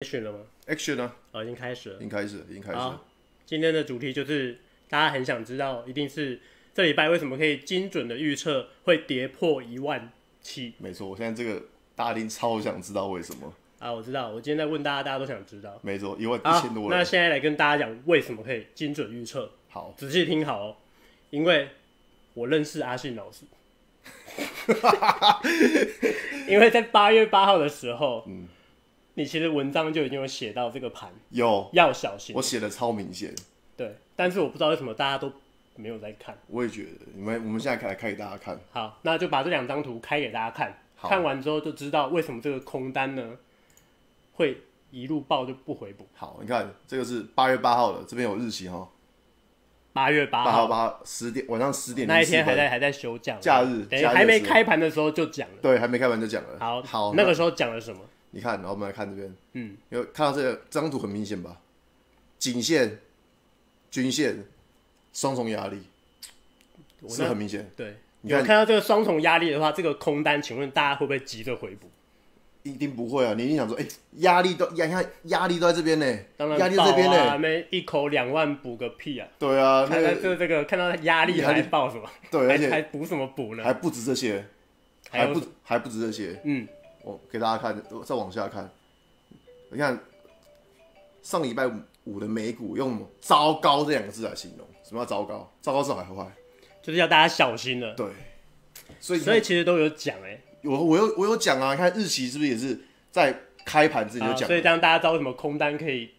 action 了吗？action 呢？哦，已经开始了，已经开始，已经开始。了。今天的主题就是大家很想知道，一定是这礼拜为什么可以精准的预测会跌破一万七？没错，我现在这个大家一定超想知道为什么啊！我知道，我今天在问大家，大家都想知道。没错，一万一千多人。那现在来跟大家讲为什么可以精准预测。好，仔细听好哦，因为我认识阿信老师，因为在八月八号的时候，嗯。你其实文章就已经有写到这个盘，有要小心。我写的超明显，对。但是我不知道为什么大家都没有在看。我也觉得，你们我们现在开开给大家看。好，那就把这两张图开给大家看。看完之后就知道为什么这个空单呢会一路爆就不回补。好，你看这个是八月八号的，这边有日期哈。八月八号八十点晚上十点，那一天还在还在休假，假日，还没开盘的时候就讲了。对，还没开盘就讲了。好，好，那个时候讲了什么？你看，然后我们来看这边，嗯，有看到这个这张图很明显吧？颈线、均线、双重压力，是很明显。对，有看到这个双重压力的话，这个空单，请问大家会不会急着回补？一定不会啊！你一定想说，哎，压力都压下，压力都在这边呢，压力这边呢，那一口两万补个屁啊！对啊，看到这这个，看到压力还来报什么？对，而且还补什么补呢？还不止这些，还不还不止这些，嗯。我给大家看，再往下看，你看上礼拜五的美股，用“糟糕”这两个字来形容。什么叫糟糕？糟糕是好还是坏？就是要大家小心了。对，所以所以其实都有讲哎，我我有我有讲啊，看日期是不是也是在开盘之前就讲？所以这样大家知道什么空单可以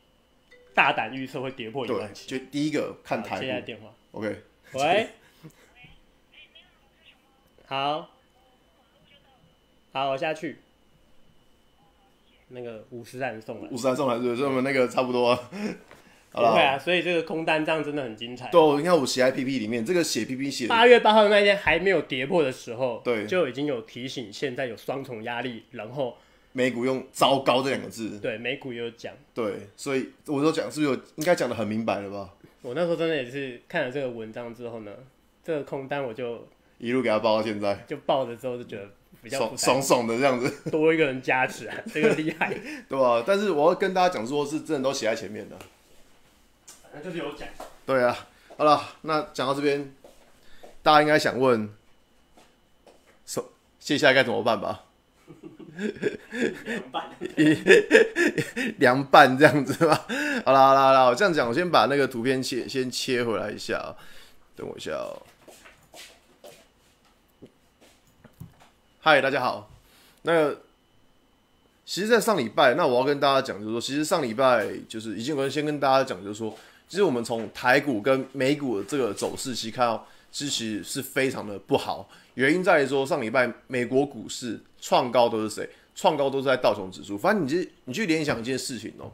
大胆预测会跌破一万七。就第一个看台。接下电话。OK。喂。好。好，我下去。那个五十单送来，五十单送来所以我们那个差不多 好了。对啊，所以这个空单样真的很精彩。对，你看我写 I p p 里面这个写 PP 写。八月八号的那天还没有跌破的时候，对，就已经有提醒，现在有双重压力，然后美股用糟糕这两个字。对，美股有讲。对，所以我都讲是不是有应该讲的很明白了吧？我那时候真的也是看了这个文章之后呢，这个空单我就一路给他报到现在，就报了之后就觉得。爽爽爽的这样子，多一个人加持啊，这个厉害，对吧？但是我要跟大家讲，说是真的都写在前面的，那就是有讲。对啊，好了，那讲到这边，大家应该想问，所接下来该怎么办吧？凉拌，凉 拌这样子吧。好啦好啦好啦，我这样讲，我先把那个图片切先切回来一下等我一下哦。嗨，大家好。那其实，在上礼拜，那我要跟大家讲，就是说，其实上礼拜就是已经可能先跟大家讲，就是说，其实我们从台股跟美股的这个走势实看到，其实是非常的不好。原因在于说，上礼拜美国股市创高都是谁？创高都是在道琼指数。反正你去你去联想一件事情哦，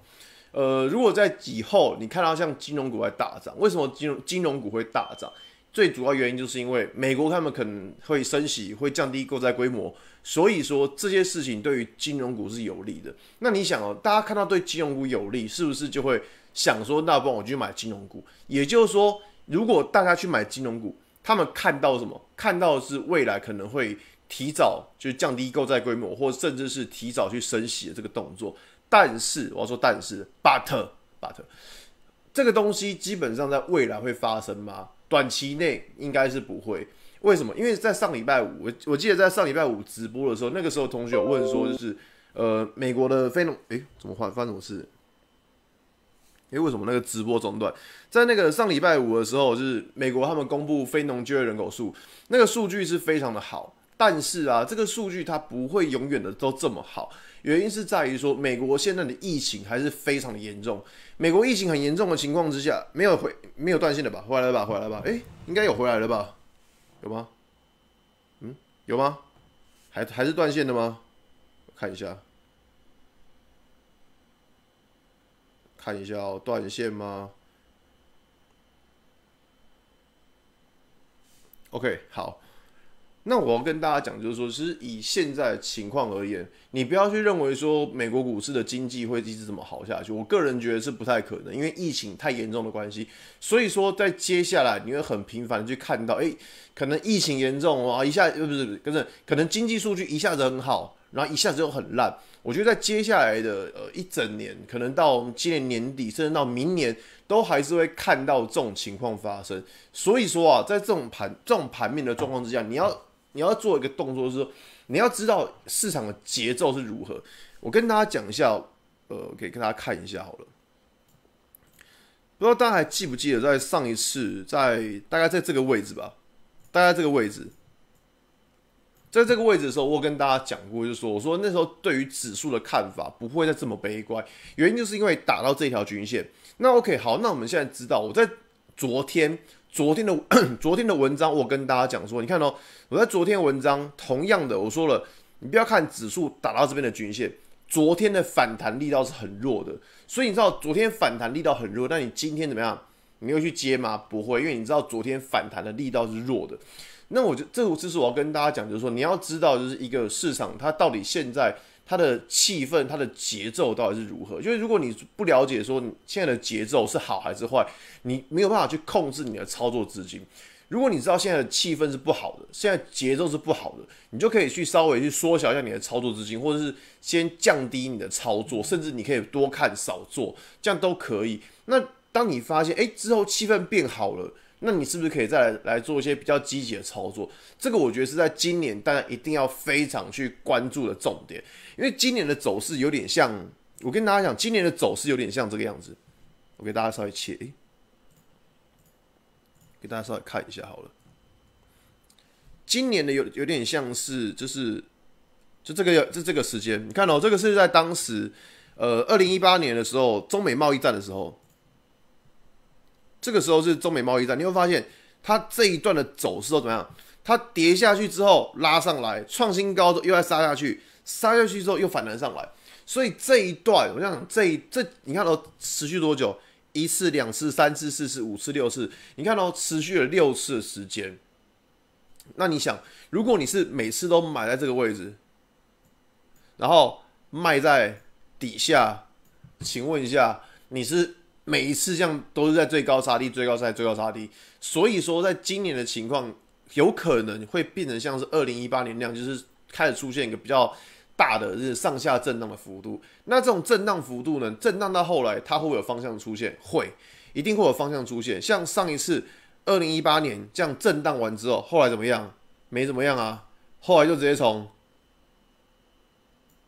呃，如果在以后你看到像金融股在大涨，为什么金融金融股会大涨？最主要原因就是因为美国他们可能会升息，会降低购债规模，所以说这些事情对于金融股是有利的。那你想哦，大家看到对金融股有利，是不是就会想说，那不我就去买金融股？也就是说，如果大家去买金融股，他们看到什么？看到的是未来可能会提早就降低购债规模，或甚至是提早去升息的这个动作。但是，我要说但是，but but，这个东西基本上在未来会发生吗？短期内应该是不会，为什么？因为在上礼拜五，我我记得在上礼拜五直播的时候，那个时候同学有问说，就是呃，美国的非农，哎，怎么换发生什么事？哎，为什么那个直播中断？在那个上礼拜五的时候，就是美国他们公布非农就业人口数，那个数据是非常的好，但是啊，这个数据它不会永远的都这么好。原因是在于说，美国现在的疫情还是非常的严重。美国疫情很严重的情况之下，没有回，没有断线的吧？回来了吧？回来了吧？哎，应该有回来了吧？有吗？嗯，有吗？还还是断线的吗？看一下，看一下哦，断线吗？OK，好。那我要跟大家讲，就是说，其实以现在情况而言，你不要去认为说美国股市的经济会一直这么好下去。我个人觉得是不太可能，因为疫情太严重的关系。所以说，在接下来你会很频繁的去看到，诶，可能疫情严重啊，一下呃不是不是，可能经济数据一下子很好，然后一下子又很烂。我觉得在接下来的呃一整年，可能到今年年底，甚至到明年，都还是会看到这种情况发生。所以说啊，在这种盘这种盘面的状况之下，你要。你要做一个动作，是你要知道市场的节奏是如何。我跟大家讲一下，呃，可以跟大家看一下好了。不知道大家还记不记得，在上一次在大概在这个位置吧，大概这个位置，在这个位置的时候，我跟大家讲过，就是说我说那时候对于指数的看法不会再这么悲观，原因就是因为打到这条均线。那 OK，好，那我们现在知道我在昨天。昨天的 昨天的文章，我跟大家讲说，你看哦，我在昨天文章同样的，我说了，你不要看指数打到这边的均线，昨天的反弹力道是很弱的，所以你知道昨天反弹力道很弱，那你今天怎么样？你会去接吗？不会，因为你知道昨天反弹的力道是弱的，那我就这个知识我要跟大家讲，就是说你要知道，就是一个市场它到底现在。它的气氛、它的节奏到底是如何？就是如果你不了解说现在的节奏是好还是坏，你没有办法去控制你的操作资金。如果你知道现在的气氛是不好的，现在节奏是不好的，你就可以去稍微去缩小一下你的操作资金，或者是先降低你的操作，甚至你可以多看少做，这样都可以。那当你发现哎之后气氛变好了。那你是不是可以再来来做一些比较积极的操作？这个我觉得是在今年大家一定要非常去关注的重点，因为今年的走势有点像我跟大家讲，今年的走势有点像这个样子。我给大家稍微切，给大家稍微看一下好了。今年的有有点像是就是就这个就这个时间，你看到这个是在当时呃二零一八年的时候中美贸易战的时候。这个时候是中美贸易战，你会发现它这一段的走势都怎么样？它跌下去之后拉上来，创新高的又再杀下去，杀下去之后又反弹上来。所以这一段，我想这一这，你看到持续多久？一次、两次、三次、四次、五次、六次，你看到持续了六次的时间。那你想，如果你是每次都买在这个位置，然后卖在底下，请问一下，你是？每一次这样都是在最高杀低、最高杀、最高杀低，所以说在今年的情况有可能会变成像是二零一八年那样，就是开始出现一个比较大的，就是上下震荡的幅度。那这种震荡幅度呢，震荡到后来它会不会有方向出现？会，一定会有方向出现。像上一次二零一八年这样震荡完之后，后来怎么样？没怎么样啊，后来就直接从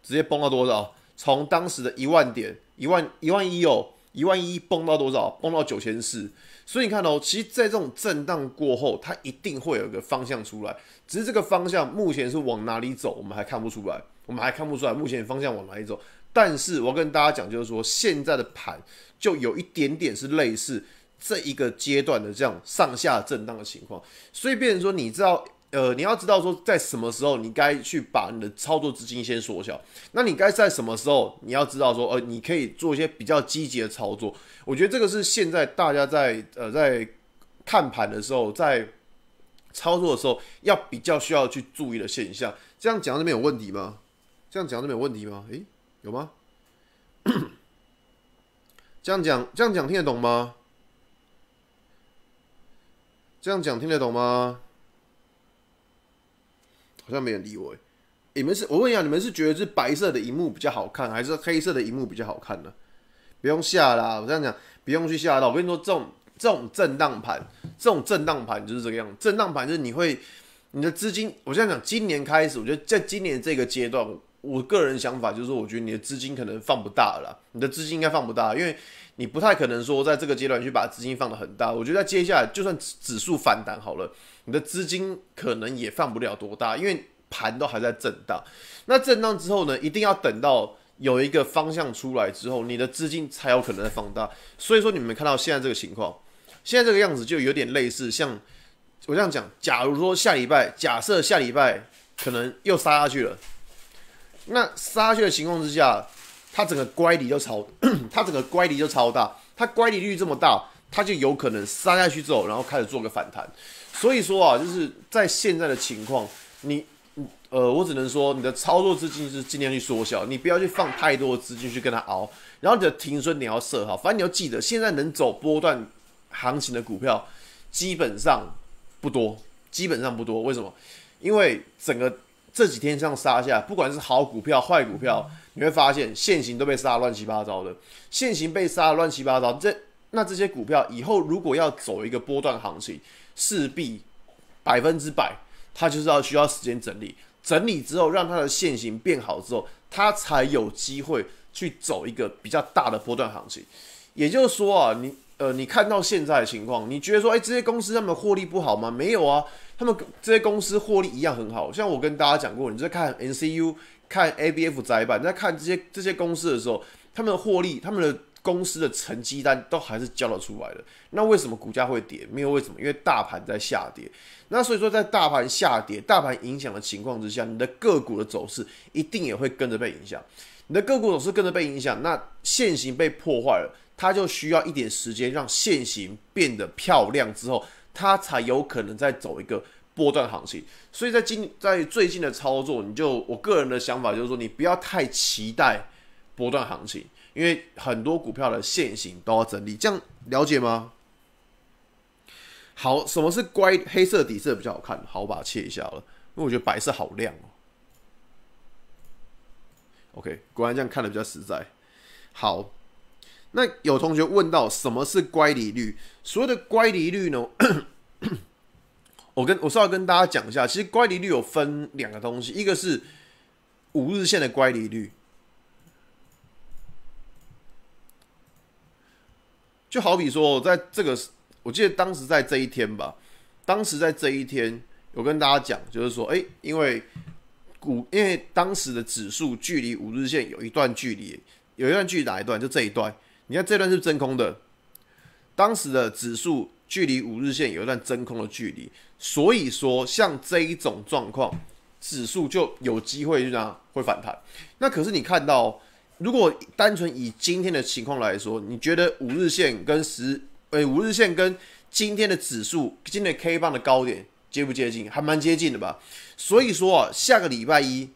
直接崩到多少？从当时的一万点、一万一万一哦。一万一崩到多少？崩到九千四，所以你看哦，其实在这种震荡过后，它一定会有一个方向出来，只是这个方向目前是往哪里走，我们还看不出来，我们还看不出来目前方向往哪里走。但是我要跟大家讲，就是说现在的盘就有一点点是类似这一个阶段的这样上下震荡的情况，所以变成说你知道。呃，你要知道说，在什么时候你该去把你的操作资金先缩小。那你该在什么时候，你要知道说，呃，你可以做一些比较积极的操作。我觉得这个是现在大家在呃在看盘的时候，在操作的时候，要比较需要去注意的现象。这样讲这边有问题吗？这样讲这边有问题吗？哎，有吗？这样讲，这样讲听得懂吗？这样讲听得懂吗？好像没人理我，你们是？我问一下，你们是觉得是白色的荧幕比较好看，还是黑色的荧幕比较好看呢？不用下啦，我这样讲，不用去下到。我跟你说，这种这种震荡盘，这种震荡盘就是这个样子。震荡盘就是你会，你的资金，我现在讲，今年开始，我觉得在今年这个阶段，我个人想法就是，我觉得你的资金可能放不大了，你的资金应该放不大，因为。你不太可能说在这个阶段去把资金放的很大，我觉得在接下来就算指数反弹好了，你的资金可能也放不了多大，因为盘都还在震荡。那震荡之后呢，一定要等到有一个方向出来之后，你的资金才有可能放大。所以说你们看到现在这个情况，现在这个样子就有点类似，像我这样讲，假如说下礼拜，假设下礼拜可能又杀下去了，那杀下去的情况之下。它整个乖离就超，它整个乖离就超大，它乖离率这么大，它就有可能杀下去之后，然后开始做个反弹。所以说啊，就是在现在的情况，你，呃，我只能说你的操作资金是尽量去缩小，你不要去放太多资金去跟它熬。然后你的停损你要设好，反正你要记得，现在能走波段行情的股票基本上不多，基本上不多。为什么？因为整个。这几天这样杀下，不管是好股票、坏股票，你会发现现行都被杀乱七八糟的，现行被杀乱七八糟。这那这些股票以后如果要走一个波段行情，势必百分之百它就是要需要时间整理，整理之后让它的线行变好之后，它才有机会去走一个比较大的波段行情。也就是说啊，你呃你看到现在的情况，你觉得说哎这些公司他们获利不好吗？没有啊。他们这些公司获利一样很好，像我跟大家讲过，你在看 NCU、看 ABF 摘板，在看这些这些公司的时候，他们的获利、他们的公司的成绩单都还是交得出来的。那为什么股价会跌？没有为什么，因为大盘在下跌。那所以说，在大盘下跌、大盘影响的情况之下，你的个股的走势一定也会跟着被影响。你的个股走势跟着被影响，那线行被破坏了，它就需要一点时间让线形变得漂亮之后。它才有可能再走一个波段行情，所以在今在最近的操作，你就我个人的想法就是说，你不要太期待波段行情，因为很多股票的线型都要整理，这样了解吗？好，什么是乖？黑色底色比较好看，好，我把它切一下了，因为我觉得白色好亮哦。OK，果然这样看的比较实在。好。那有同学问到什么是乖离率？所谓的乖离率呢？我跟我是要跟大家讲一下，其实乖离率有分两个东西，一个是五日线的乖离率，就好比说，在这个，我记得当时在这一天吧，当时在这一天，我跟大家讲，就是说，哎，因为股，因为当时的指数距离五日线有一段距离，有一段距离哪一段？就这一段。你看这段是真空的，当时的指数距离五日线有一段真空的距离，所以说像这一种状况，指数就有机会就这样会反弹。那可是你看到，如果单纯以今天的情况来说，你觉得五日线跟十诶五日线跟今天的指数，今天的 K 棒的高点接不接近？还蛮接近的吧。所以说啊，下个礼拜一，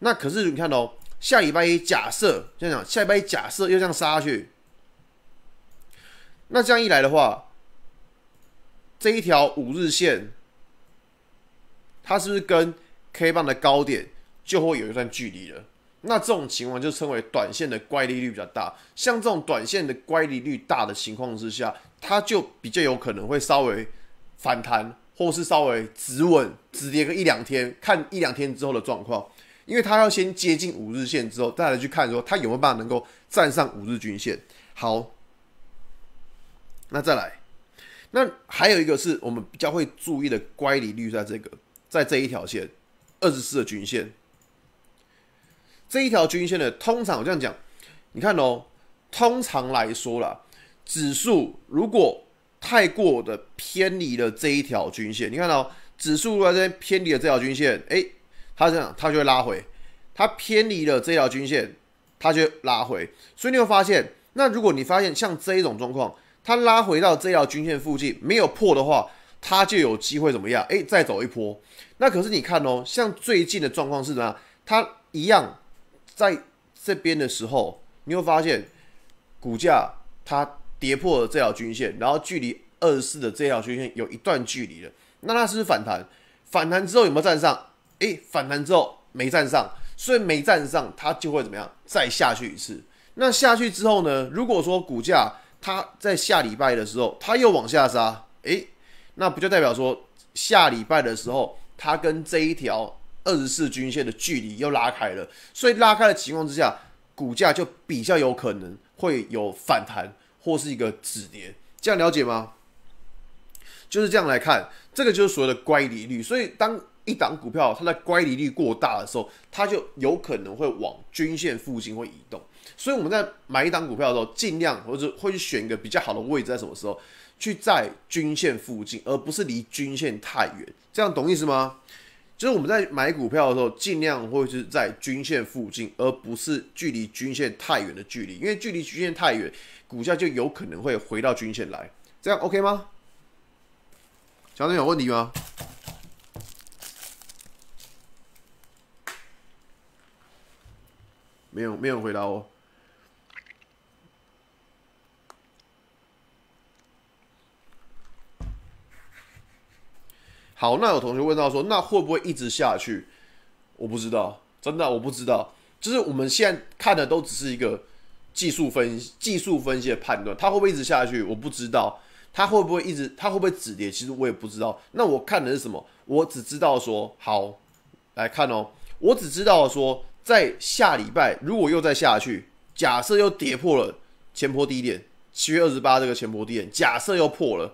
那可是你看哦。下礼拜一假设这样讲，下礼拜一假设又这样杀去，那这样一来的话，这一条五日线，它是不是跟 K 棒的高点就会有一段距离了？那这种情况就称为短线的乖离率比较大。像这种短线的乖离率大的情况之下，它就比较有可能会稍微反弹，或是稍微止稳、止跌个一两天，看一两天之后的状况。因为他要先接近五日线之后，再来去看说他有没有办法能够站上五日均线。好，那再来，那还有一个是我们比较会注意的乖离率，在这个在这一条线，二十四的均线这一条均线呢，通常我这样讲，你看哦，通常来说啦，指数如果太过的偏离了这一条均线，你看到指数如果在偏离了这条均线，哎。它这样，它就会拉回，它偏离了这条均线，它就拉回。所以你会发现，那如果你发现像这一种状况，它拉回到这条均线附近没有破的话，它就有机会怎么样？哎，再走一波。那可是你看哦，像最近的状况是怎样？它一样在这边的时候，你会发现股价它跌破了这条均线，然后距离二十四的这条均线有一段距离了。那它是不是反弹？反弹之后有没有站上？诶，反弹之后没站上，所以没站上它就会怎么样？再下去一次。那下去之后呢？如果说股价它在下礼拜的时候它又往下杀，诶，那不就代表说下礼拜的时候它跟这一条二十四均线的距离又拉开了？所以拉开的情况之下，股价就比较有可能会有反弹或是一个止跌。这样了解吗？就是这样来看，这个就是所谓的乖离率。所以当一档股票，它的乖离率过大的时候，它就有可能会往均线附近会移动。所以我们在买一档股票的时候，尽量或者会去选一个比较好的位置，在什么时候去在均线附近，而不是离均线太远。这样懂意思吗？就是我们在买股票的时候，尽量会是在均线附近，而不是距离均线太远的距离。因为距离均线太远，股价就有可能会回到均线来。这样 OK 吗？小生有问题吗？没有，没有回答哦。好，那有同学问到说：“那会不会一直下去？”我不知道，真的我不知道。就是我们现在看的都只是一个技术分析、技术分析的判断，它会不会一直下去？我不知道。它会不会一直？它会不会止跌？其实我也不知道。那我看的是什么？我只知道说，好来看哦。我只知道说。在下礼拜，如果又再下去，假设又跌破了前坡低点，七月二十八这个前坡低点，假设又破了，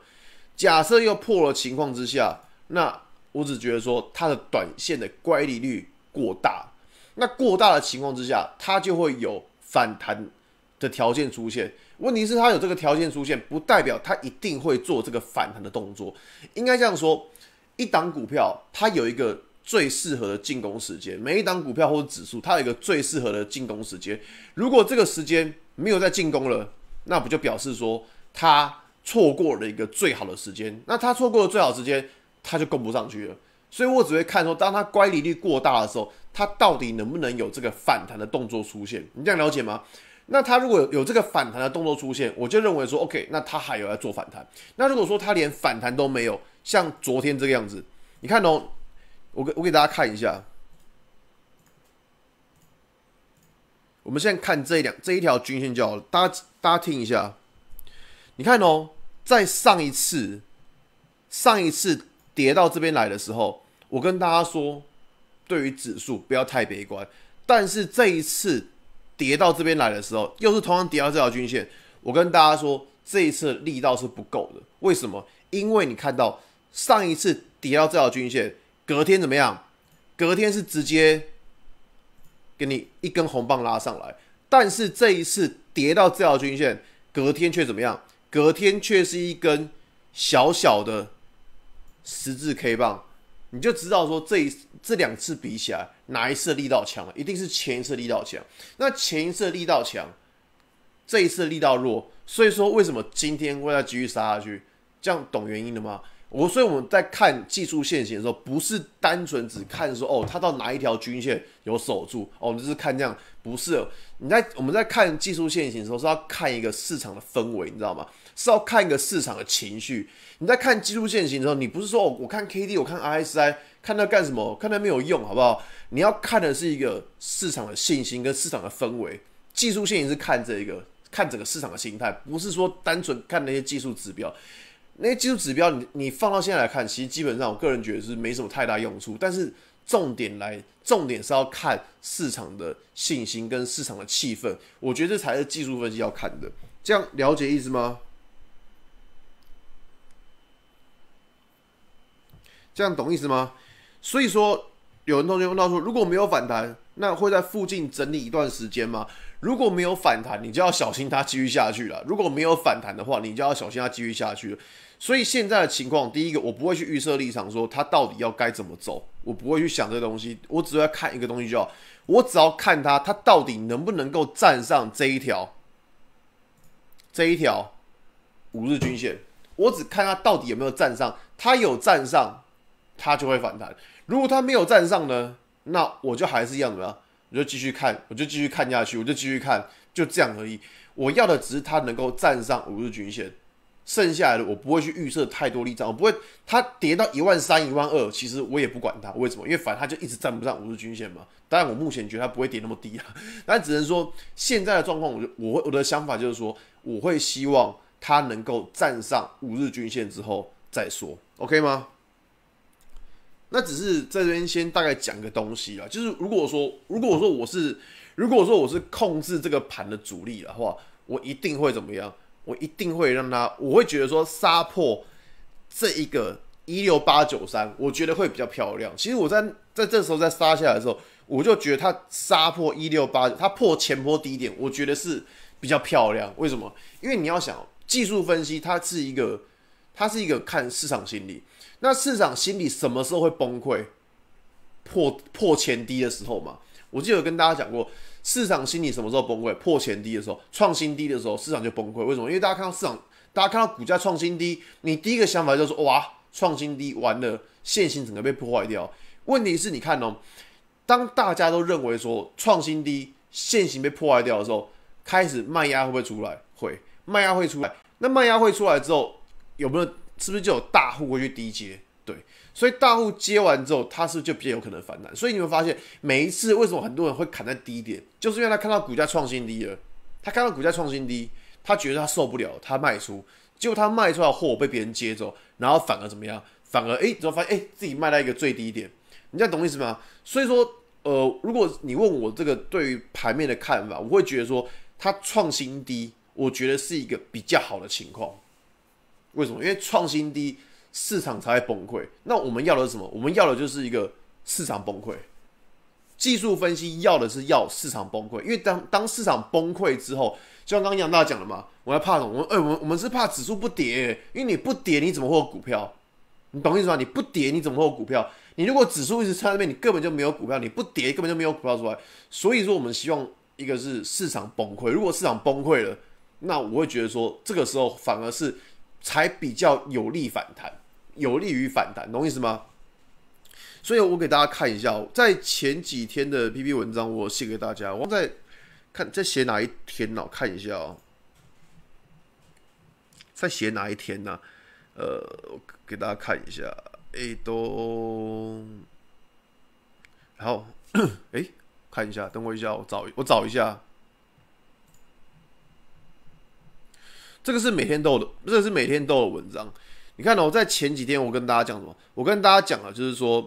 假设又破了情况之下，那我只觉得说它的短线的乖离率过大，那过大的情况之下，它就会有反弹的条件出现。问题是它有这个条件出现，不代表它一定会做这个反弹的动作。应该这样说，一档股票它有一个。最适合的进攻时间，每一档股票或者指数，它有一个最适合的进攻时间。如果这个时间没有在进攻了，那不就表示说它错过了一个最好的时间？那它错过了最好时间，它就供不上去了。所以我只会看说，当它乖离率过大的时候，它到底能不能有这个反弹的动作出现？你这样了解吗？那它如果有这个反弹的动作出现，我就认为说，OK，那它还有在做反弹。那如果说它连反弹都没有，像昨天这个样子，你看哦。我给我给大家看一下，我们现在看这两这一条均线就好了，大家大家听一下，你看哦，在上一次上一次跌到这边来的时候，我跟大家说，对于指数不要太悲观，但是这一次跌到这边来的时候，又是同样跌到这条均线，我跟大家说，这一次力道是不够的，为什么？因为你看到上一次跌到这条均线。隔天怎么样？隔天是直接给你一根红棒拉上来，但是这一次跌到这条均线，隔天却怎么样？隔天却是一根小小的十字 K 棒，你就知道说这一这两次比起来，哪一次力道强了？一定是前一次力道强，那前一次力道强，这一次力道弱，所以说为什么今天会再继续杀下去？这样懂原因的吗？我所以我们在看技术线型的时候，不是单纯只看说哦，它到哪一条均线有守住哦，就是看这样，不是你在我们在看技术线型的时候是要看一个市场的氛围，你知道吗？是要看一个市场的情绪。你在看技术线型的时候，你不是说哦，我看 K D，我看 R S I，看它干什么？看它没有用，好不好？你要看的是一个市场的信心跟市场的氛围。技术线型是看这一个，看整个市场的心态，不是说单纯看那些技术指标。那些技术指标，你你放到现在来看，其实基本上我个人觉得是没什么太大用处。但是重点来，重点是要看市场的信心跟市场的气氛，我觉得这才是技术分析要看的。这样了解意思吗？这样懂意思吗？所以说，有人同学问到说，如果没有反弹，那会在附近整理一段时间吗？如果没有反弹，你就要小心它继续下去了。如果没有反弹的话，你就要小心它继续下去。所以现在的情况，第一个，我不会去预设立场，说它到底要该怎么走，我不会去想这东西，我只要看一个东西，就好，我只要看它，它到底能不能够站上这一条，这一条五日均线，我只看它到底有没有站上，它有站上，它就会反弹；如果它没有站上呢，那我就还是一样怎么样，我就继续看，我就继续看下去，我就继续看，就这样而已。我要的只是它能够站上五日均线。剩下来的我不会去预设太多例账，我不会它跌到一万三、一万二，其实我也不管它。为什么？因为反正它就一直站不上五日均线嘛。当然，我目前觉得它不会跌那么低啊，那 只能说现在的状况，我就我我的想法就是说，我会希望它能够站上五日均线之后再说，OK 吗？那只是在这边先大概讲个东西啊，就是如果说，如果说我是，如果说我是控制这个盘的主力的话，我一定会怎么样？我一定会让他，我会觉得说杀破这一个一六八九三，我觉得会比较漂亮。其实我在在这时候在杀下来的时候，我就觉得他杀破一六八九，他破前坡低点，我觉得是比较漂亮。为什么？因为你要想技术分析，它是一个它是一个看市场心理，那市场心理什么时候会崩溃？破破前低的时候嘛。我记得跟大家讲过。市场心理什么时候崩溃？破前低的时候，创新低的时候，市场就崩溃。为什么？因为大家看到市场，大家看到股价创新低，你第一个想法就是哇，创新低完了，线行整个被破坏掉。问题是你看哦，当大家都认为说创新低线行被破坏掉的时候，开始卖压会不会出来？会，卖压会出来。那卖压会出来之后，有没有？是不是就有大户会去低接？所以大户接完之后，他是就比较有可能反弹。所以你会发现每一次为什么很多人会砍在低点，就是因为他看到股价创新低了，他看到股价创新低，他觉得他受不了，他卖出，结果他卖出来的货被别人接走，然后反而怎么样？反而哎，怎么发现哎自己卖到一个最低点？你这样懂意思吗？所以说，呃，如果你问我这个对于盘面的看法，我会觉得说，它创新低，我觉得是一个比较好的情况。为什么？因为创新低。市场才会崩溃。那我们要的是什么？我们要的就是一个市场崩溃。技术分析要的是要市场崩溃，因为当当市场崩溃之后，就像刚刚杨大讲的嘛，我要怕什么？我们哎，我们我们是怕指数不跌，因为你不跌，你怎么会有股票？你懂意思吗？你不跌，你怎么会有股票？你如果指数一直差那边，你根本就没有股票，你不跌根本就没有股票出来。所以说，我们希望一个是市场崩溃。如果市场崩溃了，那我会觉得说，这个时候反而是才比较有利反弹。有利于反弹，懂意思吗？所以，我给大家看一下，在前几天的 P P 文章，我写给大家。我在看在写哪一天呢？看一下哦。在写哪一天呢？呃，我给大家看一下。哎，都后，哎，看一下，等我一下，我找我找一下。这个是每天都有，这是每天都有文章。你看，我在前几天我跟大家讲什么？我跟大家讲了，就是说，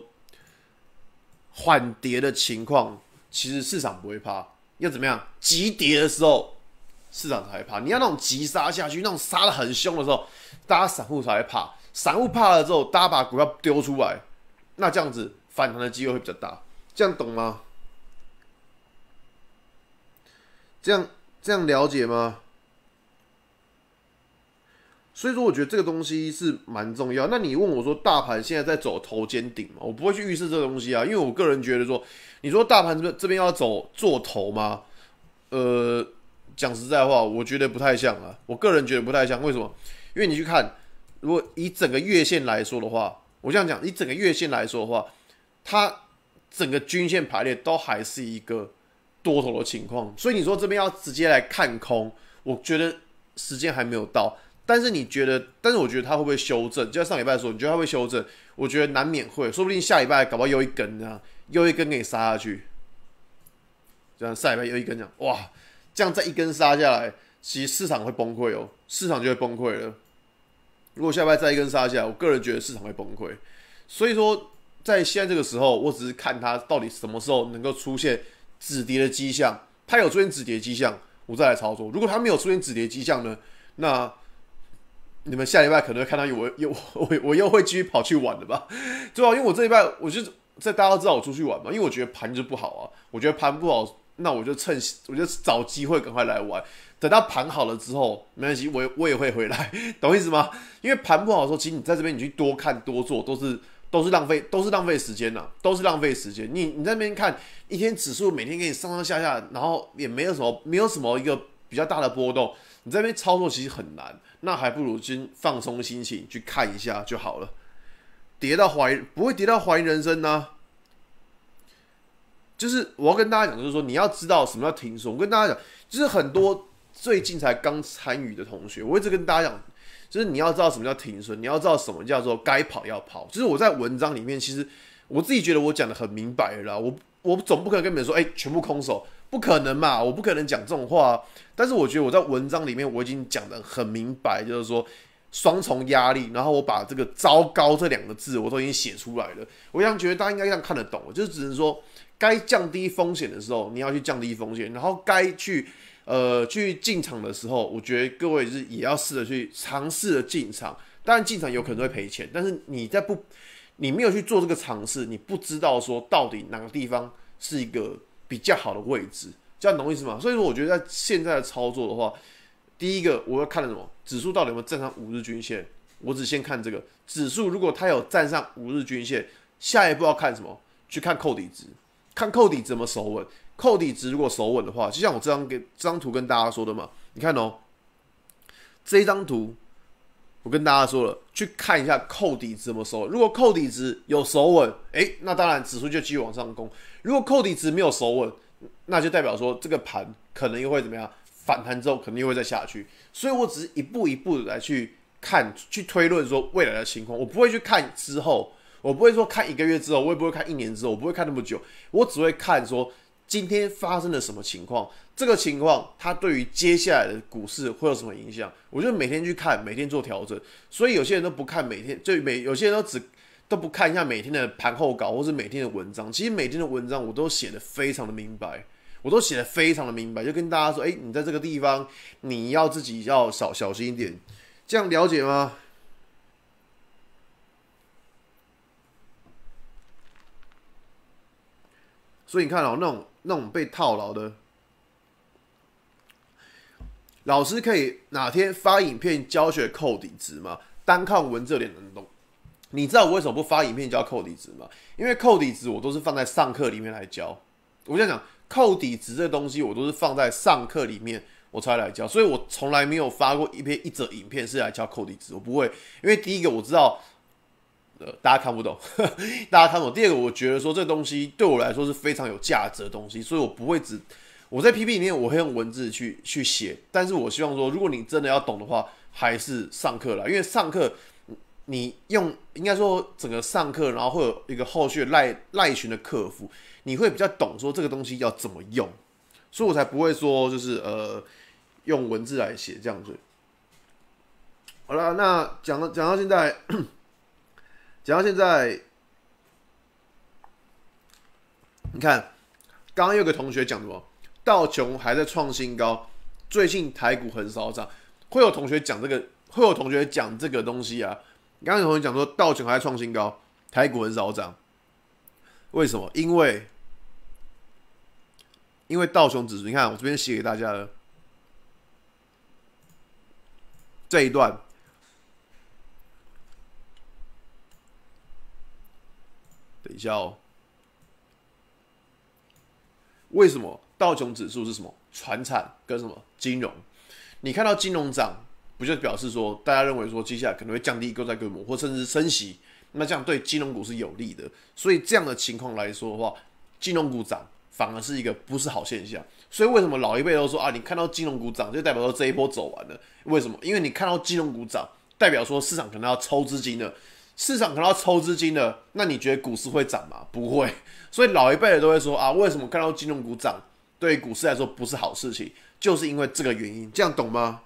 缓跌的情况，其实市场不会怕。要怎么样？急跌的时候，市场才怕。你要那种急杀下去，那种杀的很凶的时候，大家散户才会怕。散户怕了之后，大家把股票丢出来，那这样子反弹的机会会比较大。这样懂吗？这样这样了解吗？所以说，我觉得这个东西是蛮重要。那你问我说，大盘现在在走头肩顶吗？我不会去预示这个东西啊，因为我个人觉得说，你说大盘这边这边要走做头吗？呃，讲实在话，我觉得不太像啊。我个人觉得不太像，为什么？因为你去看，如果以整个月线来说的话，我这样讲，以整个月线来说的话，它整个均线排列都还是一个多头的情况，所以你说这边要直接来看空，我觉得时间还没有到。但是你觉得？但是我觉得他会不会修正？就像上礼拜说，你觉得他会修正？我觉得难免会，说不定下礼拜搞不好又一根这样，又一根给你杀下去。这样，下礼拜又一根这样，哇，这样再一根杀下来，其实市场会崩溃哦，市场就会崩溃了。如果下礼拜再一根杀下来，我个人觉得市场会崩溃。所以说，在现在这个时候，我只是看它到底什么时候能够出现止跌的迹象。它有出现止跌迹象，我再来操作。如果它没有出现止跌迹象呢，那。你们下礼拜可能看到我，又我我我又会继续跑去玩的吧，对吧？因为我这一拜我就在大家都知道我出去玩嘛，因为我觉得盘就不好啊，我觉得盘不好，那我就趁我就找机会赶快来玩。等到盘好了之后，没关系，我我也会回来，懂意思吗？因为盘不好的时候，其实你在这边你去多看多做都是都是浪费，都是浪费时间呐，都是浪费时间。你你那边看一天指数，每天给你上上下下，然后也没有什么没有什么一个。比较大的波动，你这边操作其实很难，那还不如先放松心情去看一下就好了。跌到怀疑不会跌到怀疑人生呢。就是我要跟大家讲，就是说你要知道什么叫停损。我跟大家讲，就是很多最近才刚参与的同学，我一直跟大家讲，就是你要知道什么叫停损，你要知道什么叫做该跑要跑。就是我在文章里面，其实我自己觉得我讲的很明白了。我我总不可能跟你们说，哎，全部空手。不可能嘛！我不可能讲这种话。但是我觉得我在文章里面我已经讲的很明白，就是说双重压力。然后我把这个“糟糕”这两个字我都已经写出来了。我想样觉得，大家应该这样看得懂。就只能说，该降低风险的时候，你要去降低风险。然后该去呃去进场的时候，我觉得各位是也要试着去尝试的进场。当然进场有可能会赔钱，但是你在不你没有去做这个尝试，你不知道说到底哪个地方是一个。比较好的位置，这样懂意思吗？所以说，我觉得在现在的操作的话，第一个我要看的什么，指数到底有没有站上五日均线？我只先看这个指数，如果它有站上五日均线，下一步要看什么？去看扣底值，看扣底怎么守稳。扣底值如果守稳的话，就像我这张跟这张图跟大家说的嘛，你看哦，这一张图。我跟大家说了，去看一下扣底值怎么收。如果扣底值有收稳，诶，那当然指数就继续往上攻。如果扣底值没有收稳，那就代表说这个盘可能又会怎么样？反弹之后可能又会再下去。所以我只是一步一步的来去看，去推论说未来的情况。我不会去看之后，我不会说看一个月之后，我也不会看一年之后，我不会看那么久。我只会看说今天发生了什么情况。这个情况，它对于接下来的股市会有什么影响？我就每天去看，每天做调整，所以有些人都不看每天，就每有些人都只都不看一下每天的盘后稿，或是每天的文章。其实每天的文章我都写的非常的明白，我都写的非常的明白，就跟大家说，哎，你在这个地方，你要自己要少小心一点，这样了解吗？所以你看到那种那种被套牢的。老师可以哪天发影片教学扣底值吗？单靠文字点能懂？你知道我为什么不发影片教扣底值吗？因为扣底值我都是放在上课里面来教。我这讲，扣底值这东西我都是放在上课里面我才来教，所以我从来没有发过一篇一则影片是来教扣底值。我不会，因为第一个我知道，呃，大家看不懂，大家看不懂。第二个，我觉得说这东西对我来说是非常有价值的东西，所以我不会只。我在 PPT 里面我会用文字去去写，但是我希望说，如果你真的要懂的话，还是上课啦，因为上课你用应该说整个上课，然后会有一个后续赖赖群的客服，你会比较懂说这个东西要怎么用，所以我才不会说就是呃用文字来写这样子。好了，那讲到讲到现在，讲到现在，你看刚刚有个同学讲什么？道琼还在创新高，最近台股很少涨，会有同学讲这个，会有同学讲这个东西啊。刚刚有同学讲说，道琼还在创新高，台股很少涨，为什么？因为因为道琼指数，你看我这边写给大家的这一段，等一下哦，为什么？道琼指数是什么？船产跟什么金融？你看到金融涨，不就表示说大家认为说接下来可能会降低购债规模，或甚至升息？那这样对金融股是有利的。所以这样的情况来说的话，金融股涨反而是一个不是好现象。所以为什么老一辈都说啊，你看到金融股涨，就代表说这一波走完了？为什么？因为你看到金融股涨，代表说市场可能要抽资金了，市场可能要抽资金了。那你觉得股市会涨吗？不会。所以老一辈的都会说啊，为什么看到金融股涨？对股市来说不是好事情，就是因为这个原因，这样懂吗？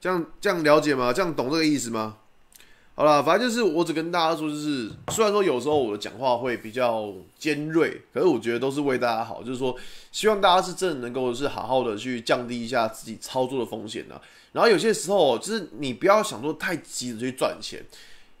这样这样了解吗？这样懂这个意思吗？好了，反正就是我只跟大家说，就是虽然说有时候我的讲话会比较尖锐，可是我觉得都是为大家好，就是说希望大家是真的能够是好好的去降低一下自己操作的风险呢。然后有些时候就是你不要想说太急着去赚钱，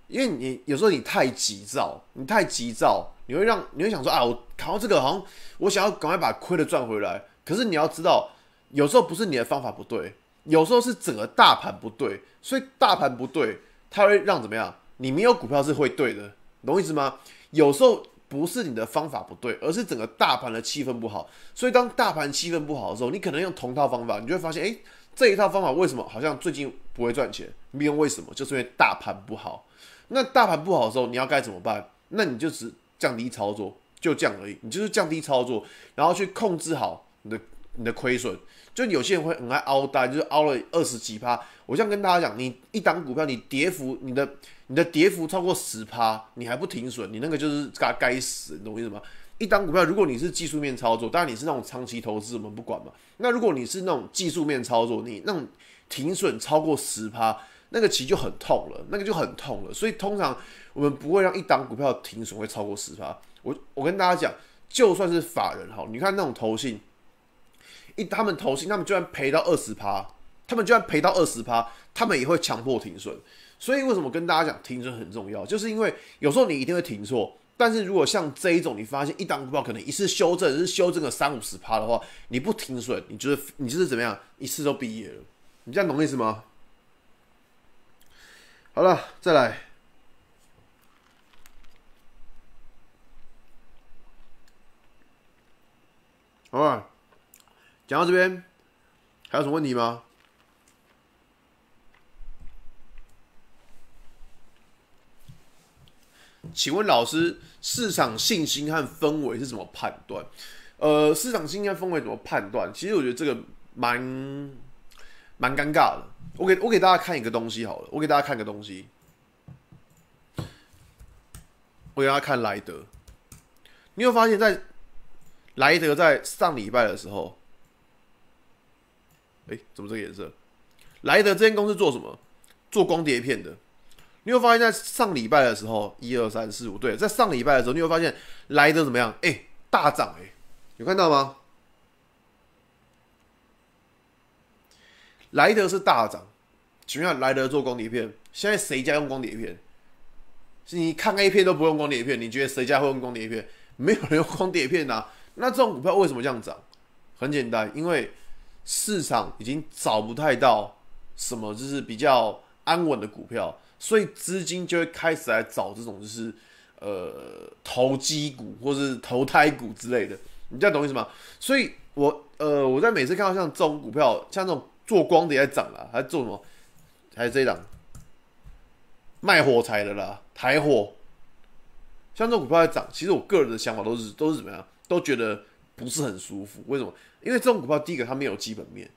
因为你有时候你太急躁，你太急躁。你会让你会想说啊，我扛到这个好像我想要赶快把亏的赚回来。可是你要知道，有时候不是你的方法不对，有时候是整个大盘不对。所以大盘不对，它会让怎么样？你没有股票是会对的，懂意思吗？有时候不是你的方法不对，而是整个大盘的气氛不好。所以当大盘气氛不好的时候，你可能用同套方法，你就会发现，诶，这一套方法为什么好像最近不会赚钱？没有为什么？就是因为大盘不好。那大盘不好的时候，你要该怎么办？那你就只。降低操作，就这样而已。你就是降低操作，然后去控制好你的你的亏损。就有些人会很爱凹单，就是凹了二十几趴。我这样跟大家讲，你一档股票，你跌幅，你的你的跌幅超过十趴，你还不停损，你那个就是该该死，你懂我意思吗？一档股票，如果你是技术面操作，当然你是那种长期投资，我们不管嘛。那如果你是那种技术面操作，你那种停损超过十趴。那个其实就很痛了，那个就很痛了，所以通常我们不会让一档股票停损会超过十趴。我我跟大家讲，就算是法人哈，你看那种投信，一他们投信，他们就算赔到二十趴，他们就算赔到二十趴，他们也会强迫停损。所以为什么跟大家讲停损很重要，就是因为有时候你一定会停错。但是如果像这一种，你发现一档股票可能一次修正是修正个三五十趴的话，你不停损，你就是你就是怎么样一次都毕业了。你这样懂意思吗？好了，再来，好吧，讲到这边，还有什么问题吗？请问老师，市场信心和氛围是怎么判断？呃，市场信心和氛围怎么判断？其实我觉得这个蛮蛮尴尬的。我给我给大家看一个东西好了，我给大家看个东西，我给大家看莱德。你有发现在莱德在上礼拜的时候，哎，怎么这个颜色？莱德这间公司做什么？做光碟片的。你有发现在上礼拜的时候，一二三四五，对，在上礼拜的时候，你会发现莱德怎么样？哎，大涨哎，有看到吗？莱德是大涨，请问莱德做光碟片，现在谁家用光碟片？是你看 A 片都不用光碟片，你觉得谁家会用光碟片？没有人用光碟片呐。那这种股票为什么这样涨？很简单，因为市场已经找不太到什么就是比较安稳的股票，所以资金就会开始来找这种就是呃投机股或是投胎股之类的。你这样懂意思吗？所以，我呃我在每次看到像这种股票，像这种。做光的也在涨了，还做什么？还是一档卖火柴的啦，台火。像这种股票在涨，其实我个人的想法都是都是怎么样？都觉得不是很舒服。为什么？因为这种股票第一个它没有基本面，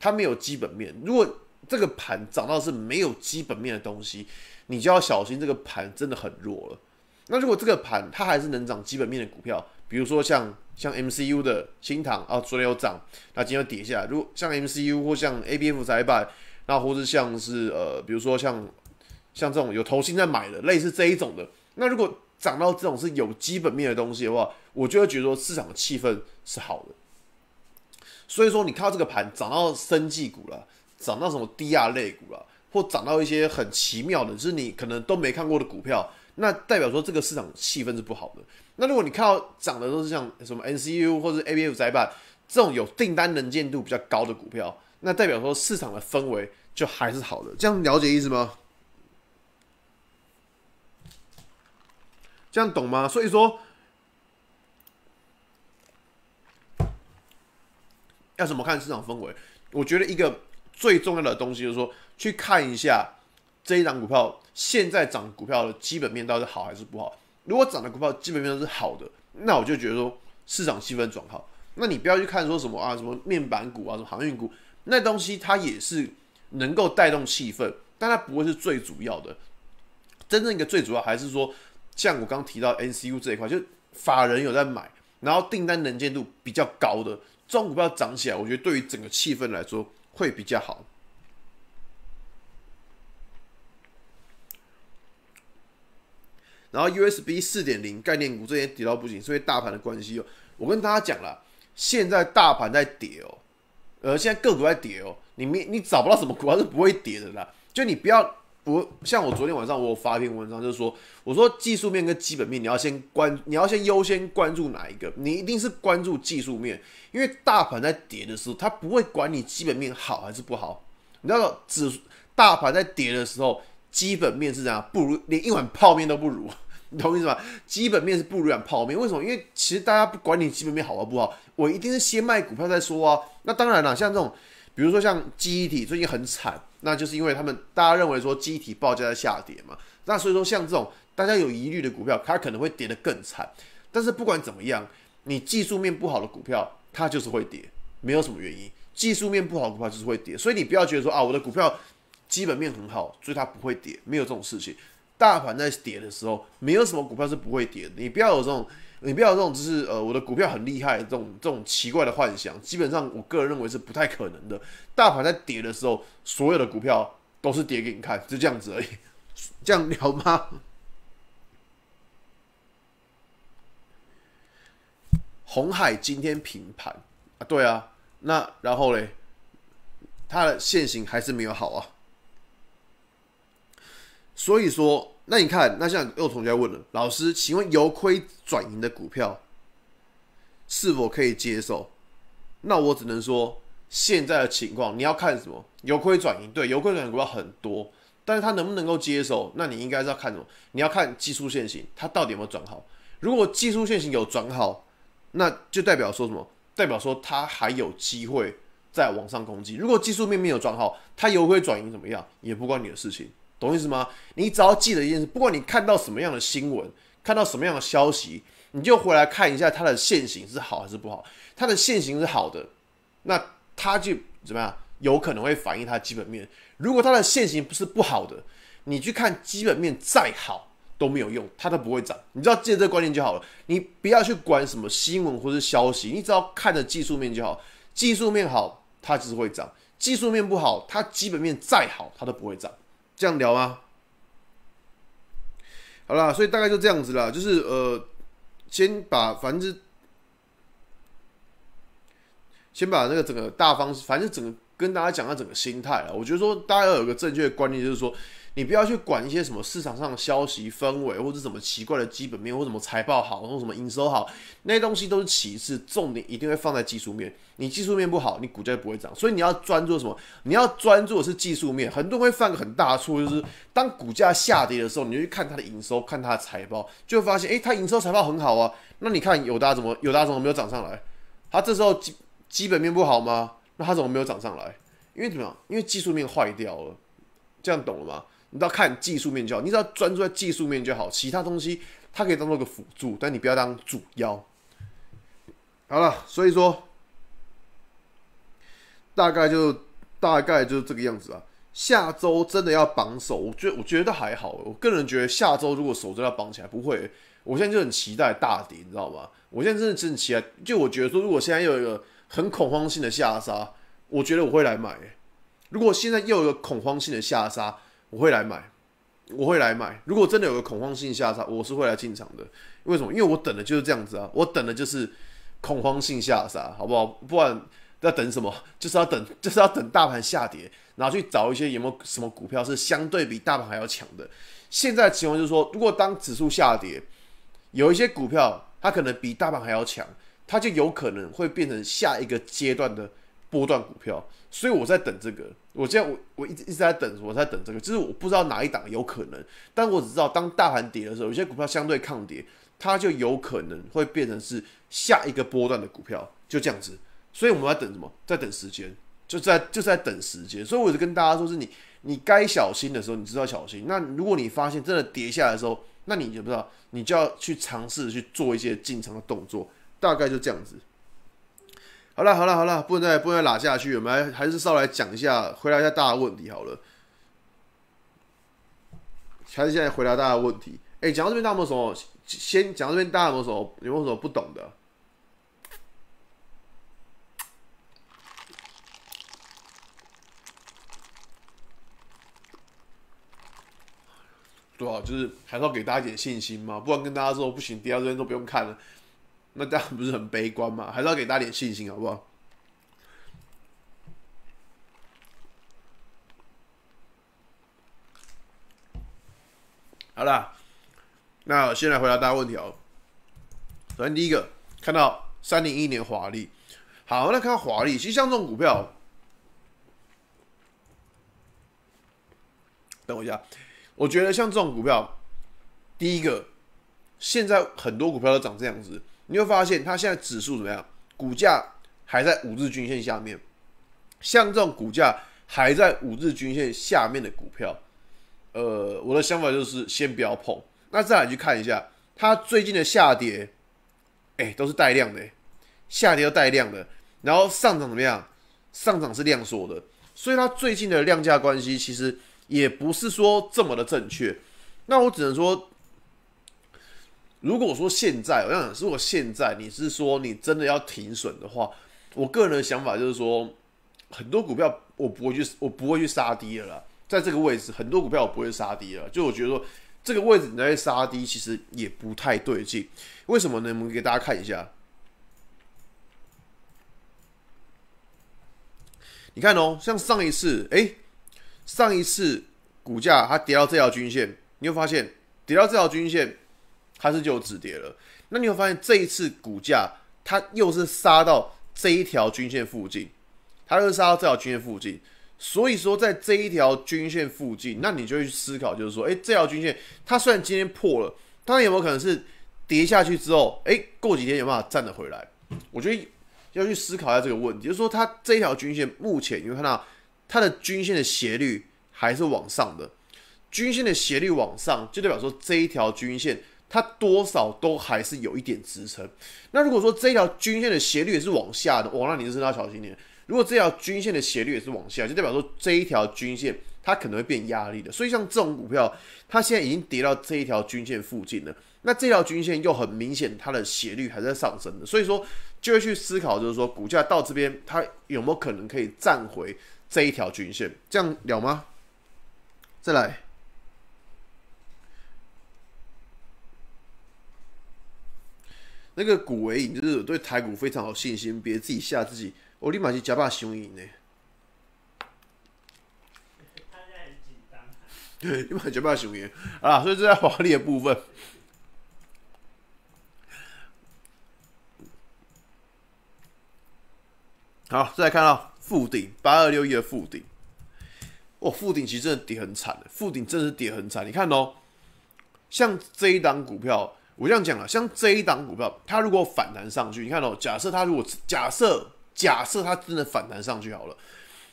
它没有基本面。如果这个盘涨到是没有基本面的东西，你就要小心这个盘真的很弱了。那如果这个盘它还是能涨基本面的股票，比如说像。像 MCU 的新塘啊，昨天有涨，那今天又跌下来。如果像 MCU 或像 ABF 彩板，那或者像是呃，比如说像像这种有投新在买的，类似这一种的，那如果涨到这种是有基本面的东西的话，我就会觉得说市场的气氛是好的。所以说，你看到这个盘涨到生技股了，涨到什么低压类股了，或涨到一些很奇妙的，就是你可能都没看过的股票，那代表说这个市场气氛是不好的。那如果你看到涨的都是像什么 NCU 或者 a b f 窄板这种有订单能见度比较高的股票，那代表说市场的氛围就还是好的，这样了解意思吗？这样懂吗？所以说要怎么看市场氛围？我觉得一个最重要的东西就是说，去看一下这一档股票现在涨股票的基本面到底是好还是不好。如果涨的股票基本面都是好的，那我就觉得说市场气氛转好。那你不要去看说什么啊，什么面板股啊，什么航运股，那东西它也是能够带动气氛，但它不会是最主要的。真正一个最主要还是说，像我刚刚提到 N C U 这一块，就法人有在买，然后订单能见度比较高的这种股票涨起来，我觉得对于整个气氛来说会比较好。然后 USB 四点零概念股这些跌到不行，是因为大盘的关系哦。我跟大家讲了，现在大盘在跌哦，呃，现在个股在跌哦。你没你找不到什么股，它是不会跌的啦。就你不要不像我昨天晚上我有发一篇文章，就是说我说技术面跟基本面，你要先关，你要先优先关注哪一个？你一定是关注技术面，因为大盘在跌的时候，它不会管你基本面好还是不好。你知道，指大盘在跌的时候，基本面是怎样？不如连一碗泡面都不如。你懂我意思吗？基本面是不软泡面，为什么？因为其实大家不管你基本面好或不好，我一定是先卖股票再说啊。那当然了，像这种，比如说像忆体最近很惨，那就是因为他们大家认为说忆体报价在下跌嘛。那所以说像这种大家有疑虑的股票，它可能会跌得更惨。但是不管怎么样，你技术面不好的股票，它就是会跌，没有什么原因。技术面不好的股票就是会跌，所以你不要觉得说啊，我的股票基本面很好，所以它不会跌，没有这种事情。大盘在跌的时候，没有什么股票是不会跌的。你不要有这种，你不要有这种，就是呃，我的股票很厉害这种这种奇怪的幻想。基本上，我个人认为是不太可能的。大盘在跌的时候，所有的股票都是跌给你看，就这样子而已。这样聊吗？红海今天平盘啊，对啊，那然后嘞，它的现形还是没有好啊。所以说，那你看，那像又有同学问了，老师，请问由亏转盈的股票是否可以接受？那我只能说，现在的情况你要看什么？由亏转盈，对，由亏转盈股票很多，但是它能不能够接受？那你应该是要看什么？你要看技术线型，它到底有没有转好？如果技术线型有转好，那就代表说什么？代表说它还有机会再往上攻击。如果技术面没有转好，它由亏转盈怎么样？也不关你的事情。懂意思吗？你只要记得一件事：，不管你看到什么样的新闻，看到什么样的消息，你就回来看一下它的线形是好还是不好。它的线形是好的，那它就怎么样？有可能会反映它基本面。如果它的线形是不好的，你去看基本面再好都没有用，它都不会涨。你知道，记得这个观念就好了。你不要去管什么新闻或者消息，你只要看着技术面就好。技术面好，它就是会涨；技术面不好，它基本面再好，它都不会涨。这样聊吗？好啦，所以大概就这样子啦，就是呃，先把反正先把那个整个大方式，反正整个跟大家讲下整个心态啊，我觉得说大家要有个正确的观念，就是说。你不要去管一些什么市场上的消息氛围，或者什么奇怪的基本面，或什么财报好，或什么营收好，那些东西都是其次，重点一定会放在技术面。你技术面不好，你股价就不会涨。所以你要专注什么？你要专注的是技术面。很多人会犯个很大的错，就是当股价下跌的时候，你就去看它的营收，看它的财报，就会发现，诶，它营收财报很好啊。那你看有大怎么有大怎么没有涨上来？它这时候基基本面不好吗？那它怎么没有涨上来？因为怎么样？因为技术面坏掉了。这样懂了吗？你只要看技术面就好，你只要专注在技术面就好，其他东西它可以当做个辅助，但你不要当主要。好了，所以说大概就大概就是这个样子啊。下周真的要绑手，我觉得我觉得还好，我个人觉得下周如果手真的绑起来不会，我现在就很期待大跌，你知道吗？我现在真的真期待，就我觉得说，如果现在又有一个很恐慌性的下杀，我觉得我会来买。如果现在又有一个恐慌性的下杀，我会来买，我会来买。如果真的有个恐慌性下杀，我是会来进场的。为什么？因为我等的就是这样子啊，我等的就是恐慌性下杀，好不好？不管在等什么，就是要等，就是要等大盘下跌，然后去找一些有没有什么股票是相对比大盘还要强的。现在情况就是说，如果当指数下跌，有一些股票它可能比大盘还要强，它就有可能会变成下一个阶段的波段股票。所以我在等这个，我现在我我一直一直在等，我在等这个，就是我不知道哪一档有可能，但我只知道当大盘跌的时候，有些股票相对抗跌，它就有可能会变成是下一个波段的股票，就这样子。所以我们要等什么？在等时间，就在就在等时间。所以我就跟大家说，是你你该小心的时候，你知道小心。那如果你发现真的跌下来的时候，那你就不知道，你就要去尝试去做一些进场的动作，大概就这样子。好了，好了，好了，不能再不能再拉下去，我们还是稍微来讲一下，回答一下大家的问题好了。还是现在回答大家的问题。哎，讲到这边，大家有什么？先讲到这边，大家有什么？有没有什么不懂的？对啊，就是还是要给大家一点信心嘛，不然跟大家说不行，第二边都不用看了。那当然不是很悲观嘛，还是要给大家点信心，好不好？好了，那我先来回答大家问题哦。首先，第一个看到三零一年华丽，好，那看到华丽，其实像这种股票，等我一下，我觉得像这种股票，第一个现在很多股票都长这样子。你会发现它现在指数怎么样？股价还在五日均线下面。像这种股价还在五日均线下面的股票，呃，我的想法就是先不要碰。那再来去看一下它最近的下跌，哎，都是带量的，下跌都带量的。然后上涨怎么样？上涨是量缩的，所以它最近的量价关系其实也不是说这么的正确。那我只能说。如果说现在，我想，如果现在你是说你真的要停损的话，我个人的想法就是说，很多股票我不会去，我不会去杀低了。在这个位置，很多股票我不会杀低了。就我觉得说，这个位置你在杀低，其实也不太对劲。为什么呢？我们给大家看一下，你看哦，像上一次，哎，上一次股价它跌到这条均线，你会发现跌到这条均线。它是就有止跌了，那你会发现这一次股价它又是杀到这一条均线附近，它又是杀到这条均线附近，所以说在这一条均线附近，那你就去思考，就是说，哎，这条均线它虽然今天破了，它有没有可能是跌下去之后，哎，过几天有办法站得回来？我觉得要去思考一下这个问题，就是说它这一条均线目前你会看到它的均线的斜率还是往上的，均线的斜率往上就代表说这一条均线。它多少都还是有一点支撑。那如果说这条均线的斜率也是往下的，哇，那你就是要小心点。如果这条均线的斜率也是往下，就代表说这一条均线它可能会变压力的。所以像这种股票，它现在已经跌到这一条均线附近了，那这条均线又很明显它的斜率还在上升的，所以说就会去思考，就是说股价到这边它有没有可能可以站回这一条均线，这样了吗？再来。那个股为已，就是对台股非常有信心，别自己吓自己。我立马去加把雄鹰呢。对，立马夹霸熊鹰啊！所以这是华丽的部分。好，再来看到附顶八二六一的附顶，哦，附顶其实真的跌很惨的，附顶真的是跌很惨。你看哦，像这一档股票。我这样讲了，像这一档股票，它如果反弹上去，你看哦，假设它如果假设假设它真的反弹上去好了，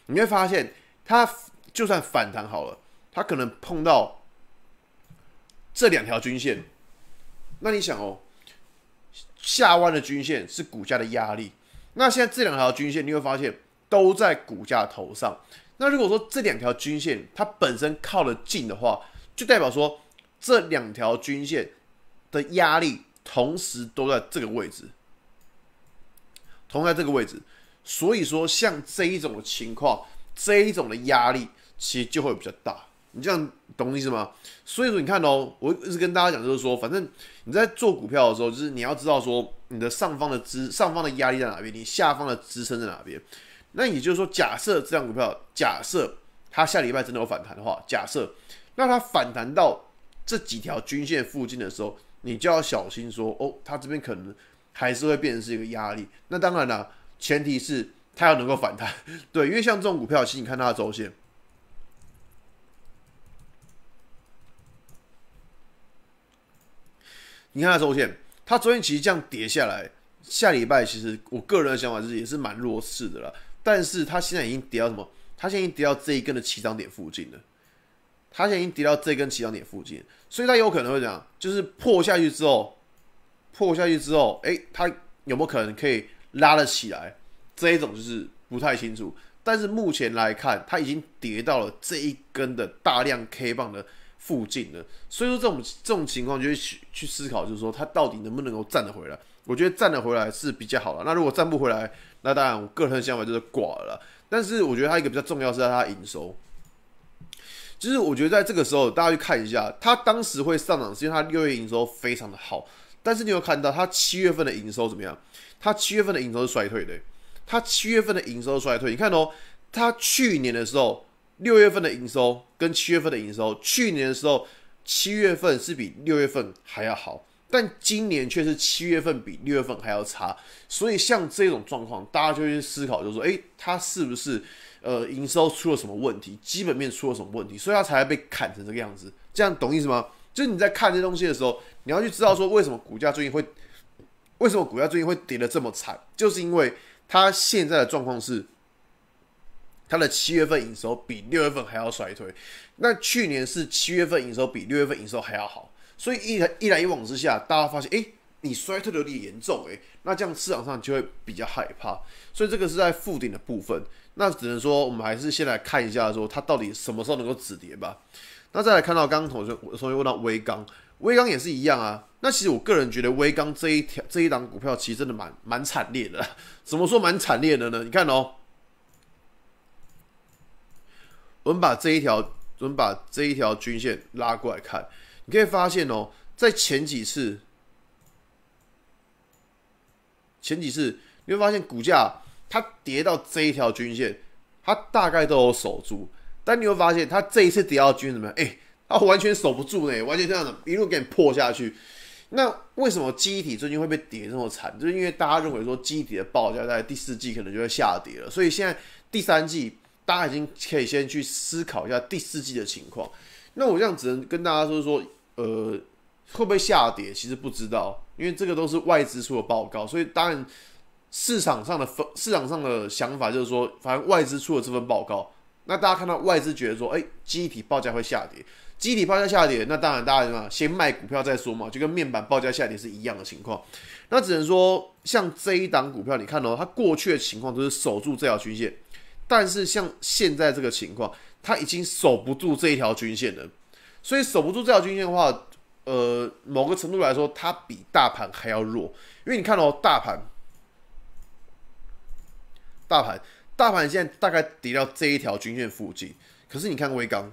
你会发现它就算反弹好了，它可能碰到这两条均线，那你想哦，下弯的均线是股价的压力，那现在这两条均线你会发现都在股价头上，那如果说这两条均线它本身靠的近的话，就代表说这两条均线。的压力同时都在这个位置，同在这个位置，所以说像这一种的情况，这一种的压力其实就会比较大。你这样懂我意思吗？所以说你看哦，我一直跟大家讲，就是说，反正你在做股票的时候，就是你要知道说你的上方的支，上方的压力在哪边，你下方的支撑在哪边。那也就是说，假设这张股票，假设它下礼拜真的有反弹的话，假设那它反弹到这几条均线附近的时候。你就要小心说哦，他这边可能还是会变成是一个压力。那当然了，前提是它要能够反弹，对。因为像这种股票，其实你看它的周线，你看它周线，它周线其实这样跌下来，下礼拜其实我个人的想法是也是蛮弱势的了。但是它现在已经跌到什么？它现在已经跌到这一根的起涨点附近了。它现在已经跌到这根起涨点附近。所以他有可能会讲，就是破下去之后，破下去之后，诶，它有没有可能可以拉得起来？这一种就是不太清楚。但是目前来看，它已经跌到了这一根的大量 K 棒的附近了。所以说这种这种情况，就会去思考，就是说它到底能不能够站得回来？我觉得站得回来是比较好的。那如果站不回来，那当然我个人的想法就是挂了。但是我觉得它一个比较重要是它营收。就是我觉得在这个时候，大家去看一下，它当时会上涨，是因为它六月营收非常的好。但是你有看到它七月份的营收怎么样？它七月份的营收是衰退的。它七月份的营收衰退，你看哦，它去年的时候六月份的营收跟七月份的营收，去年的时候七月份是比六月份还要好，但今年却是七月份比六月份还要差。所以像这种状况，大家就去思考，就是说，诶，它是不是？呃，营收出了什么问题？基本面出了什么问题？所以它才会被砍成这个样子。这样懂意思吗？就是你在看这东西的时候，你要去知道说为什么股价最近会，为什么股价最近会跌的这么惨？就是因为它现在的状况是，它的七月份营收比六月份还要衰退。那去年是七月份营收比六月份营收还要好，所以一来一来一往之下，大家发现，哎，你衰退的有点严重，哎，那这样市场上就会比较害怕。所以这个是在附顶的部分。那只能说，我们还是先来看一下，说它到底什么时候能够止跌吧。那再来看到刚刚同学，同学问到微钢，微钢也是一样啊。那其实我个人觉得微钢这一条这一档股票，其实真的蛮蛮惨烈的。怎么说蛮惨烈的呢？你看哦，我们把这一条，我们把这一条均线拉过来看，你可以发现哦，在前几次，前几次你会发现股价。它跌到这一条均线，它大概都有守住。但你会发现，它这一次跌到均线怎么样？哎，它完全守不住呢，完全这样子一路给你破下去。那为什么机体最近会被跌这么惨？就是因为大家认为说机体的报价在第四季可能就会下跌了，所以现在第三季大家已经可以先去思考一下第四季的情况。那我这样只能跟大家说说，呃，会不会下跌？其实不知道，因为这个都是外资出的报告，所以当然。市场上的分市场上的想法就是说，反正外资出了这份报告，那大家看到外资觉得说，哎，基体报价会下跌，基体报价下跌，那当然大家嘛，先卖股票再说嘛，就跟面板报价下跌是一样的情况。那只能说，像这一档股票，你看到它过去的情况都是守住这条均线，但是像现在这个情况，它已经守不住这一条均线了。所以守不住这条均线的话，呃，某个程度来说，它比大盘还要弱，因为你看哦，大盘。大盘大盘现在大概跌到这一条均线附近，可是你看威钢，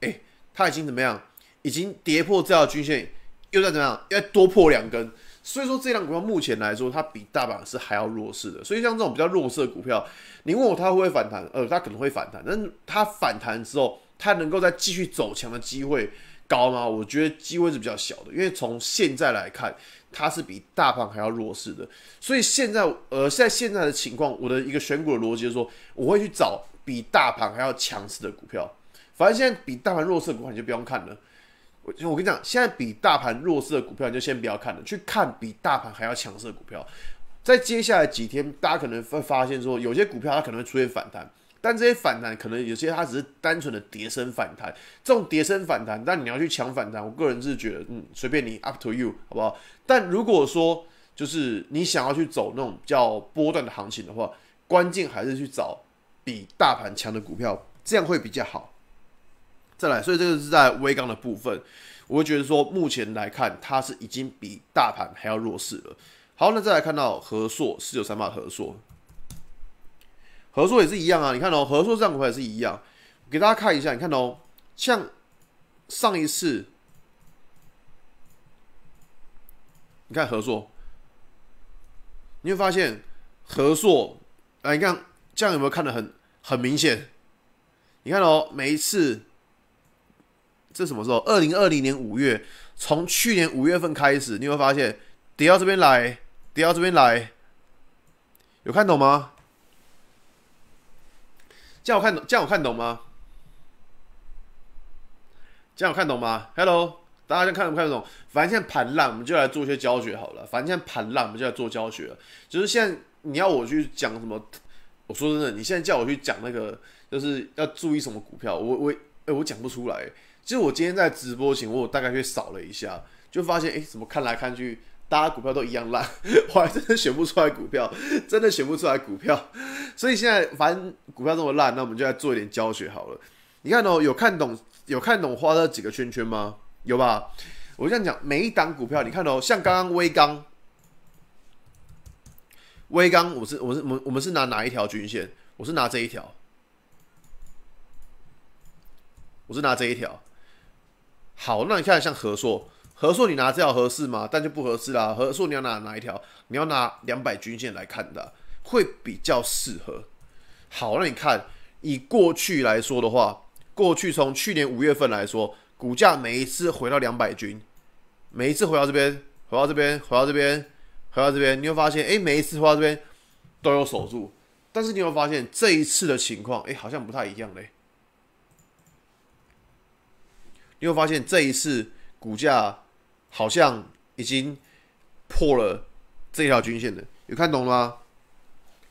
哎，它已经怎么样？已经跌破这条均线，又在怎么样？要多破两根。所以说这两股票目前来说，它比大盘是还要弱势的。所以像这种比较弱势的股票，你问我它会反弹？呃，它可能会反弹，但它反弹之后，它能够再继续走强的机会。高吗？我觉得机会是比较小的，因为从现在来看，它是比大盘还要弱势的。所以现在，呃，在现在的情况，我的一个选股的逻辑是说，我会去找比大盘还要强势的股票。反正现在比大盘弱势的股票你就不用看了。我我跟你讲，现在比大盘弱势的股票你就先不要看了，去看比大盘还要强势的股票。在接下来几天，大家可能会发现说，有些股票它可能会出现反弹。但这些反弹可能有些，它只是单纯的叠升反弹。这种叠升反弹，但你要去抢反弹，我个人是觉得，嗯，随便你，up to you，好不好？但如果说就是你想要去走那种叫波段的行情的话，关键还是去找比大盘强的股票，这样会比较好。再来，所以这个是在微钢的部分，我会觉得说，目前来看，它是已经比大盘还要弱势了。好，那再来看到合硕四九三八，合硕。合作也是一样啊，你看哦，合作这样子也是一样，给大家看一下，你看哦，像上一次，你看合作，你会发现合作，哎，你看这样有没有看的很很明显？你看哦，每一次，这什么时候？二零二零年五月，从去年五月份开始，你会发现跌到这边来，跌到这边来，有看懂吗？这样我看懂，这样我看懂吗？这样我看懂吗？Hello，大家现在看得懂看得懂？反正现在盘烂，我们就来做一些教学好了。反正现在盘烂，我们就来做教学了。就是现在你要我去讲什么？我说真的，你现在叫我去讲那个，就是要注意什么股票？我我哎，我讲不出来。其实我今天在直播前，我大概去扫了一下，就发现哎，怎么看来看去。大家股票都一样烂，我还真的选不出来股票，真的选不出来股票。所以现在，反正股票这么烂，那我们就来做一点教学好了。你看哦，有看懂有看懂画了几个圈圈吗？有吧？我这样讲，每一档股票，你看哦，像刚刚微钢，微钢，我是我是我我们是拿哪一条均线？我是拿这一条，我是拿这一条。好，那你看像和硕。合数你拿这条合适吗？但就不合适啦。合数你要拿哪一条？你要拿两百均线来看的，会比较适合。好，那你看，以过去来说的话，过去从去年五月份来说，股价每一次回到两百均，每一次回到这边，回到这边，回到这边，回到这边，你会发现，哎，每一次回到这边都有守住。但是你有发现这一次的情况，哎，好像不太一样嘞。你会发现这一次股价。好像已经破了这一条均线的，有看懂吗？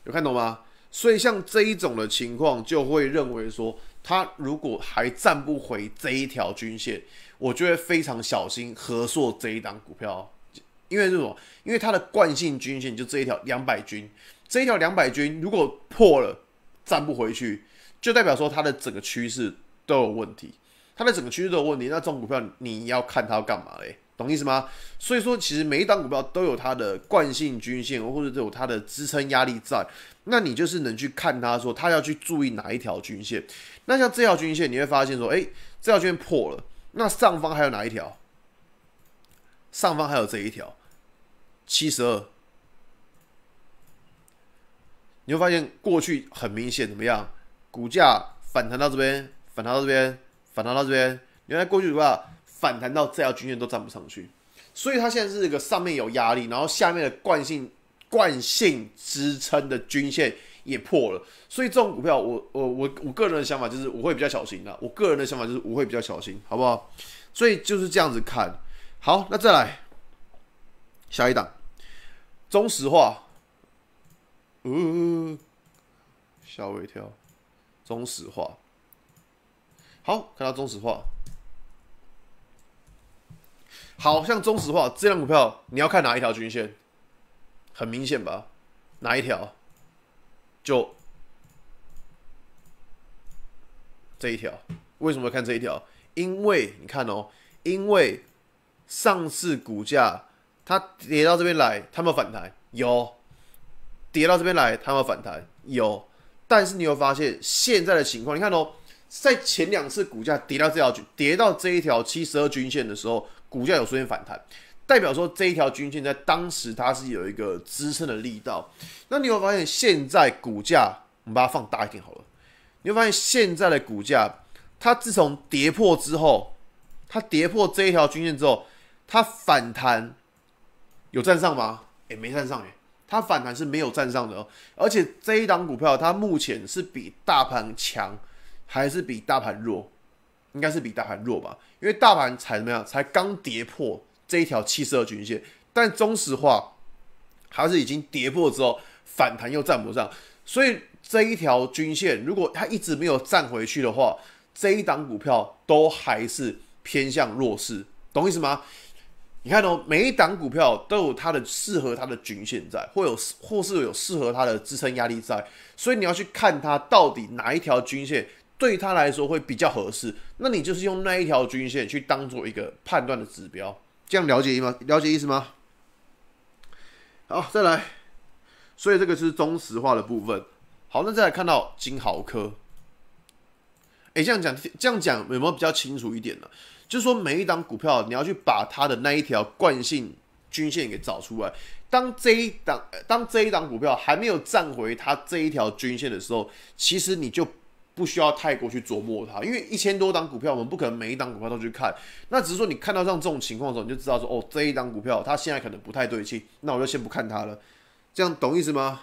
有看懂吗？所以像这一种的情况，就会认为说，它如果还站不回这一条均线，我就会非常小心合硕这一档股票，因为这种，因为它的惯性均线就这一条两百均，这一条两百均如果破了站不回去，就代表说它的整个趋势都有问题，它的整个趋势都有问题，那这种股票你要看它要干嘛嘞？懂意思吗？所以说，其实每一档股票都有它的惯性均线，或者有它的支撑压力在。那你就是能去看它，说它要去注意哪一条均线。那像这条均线，你会发现说，哎，这条均线破了，那上方还有哪一条？上方还有这一条七十二，你会发现过去很明显怎么样？股价反弹到这边，反弹到这边，反弹到这边，你来过去的话。反弹到这条均线都站不上去，所以它现在是一个上面有压力，然后下面的惯性惯性支撑的均线也破了，所以这种股票我我我我个人的想法就是我会比较小心的，我个人的想法就是我会比较小心，好不好？所以就是这样子看。好，那再来下一档，中石化，嗯，我一跳，中石化，好，看到中石化。好像中石化这辆股票，你要看哪一条均线？很明显吧？哪一条？就这一条。为什么要看这一条？因为你看哦，因为上次股价它跌到这边来，它没有反弹，有；跌到这边来，它没有反弹，有。但是你会发现现在的情况，你看哦，在前两次股价跌到这条跌到这一条七十二均线的时候。股价有出现反弹，代表说这一条均线在当时它是有一个支撑的力道。那你会发现现在股价，我们把它放大一点好了，你会发现现在的股价，它自从跌破之后，它跌破这一条均线之后，它反弹有站上吗？也没站上耶。它反弹是没有站上的。而且这一档股票，它目前是比大盘强还是比大盘弱？应该是比大盘弱吧，因为大盘才怎么样，才刚跌破这一条七十二均线，但中石化还是已经跌破之后反弹又站不上，所以这一条均线如果它一直没有站回去的话，这一档股票都还是偏向弱势，懂意思吗？你看哦，每一档股票都有它的适合它的均线在，或有或是有适合它的支撑压力在，所以你要去看它到底哪一条均线。对他来说会比较合适，那你就是用那一条均线去当做一个判断的指标，这样了解吗？了解意思吗？好，再来，所以这个是中石化的部分。好，那再来看到金豪科。哎，这样讲，这样讲有没有比较清楚一点呢？就是说每一档股票，你要去把它的那一条惯性均线给找出来。当这一档，当这一档股票还没有站回它这一条均线的时候，其实你就。不需要太过去琢磨它，因为一千多档股票，我们不可能每一档股票都去看。那只是说，你看到像这种情况的时候，你就知道说，哦，这一档股票它现在可能不太对劲，那我就先不看它了。这样懂意思吗？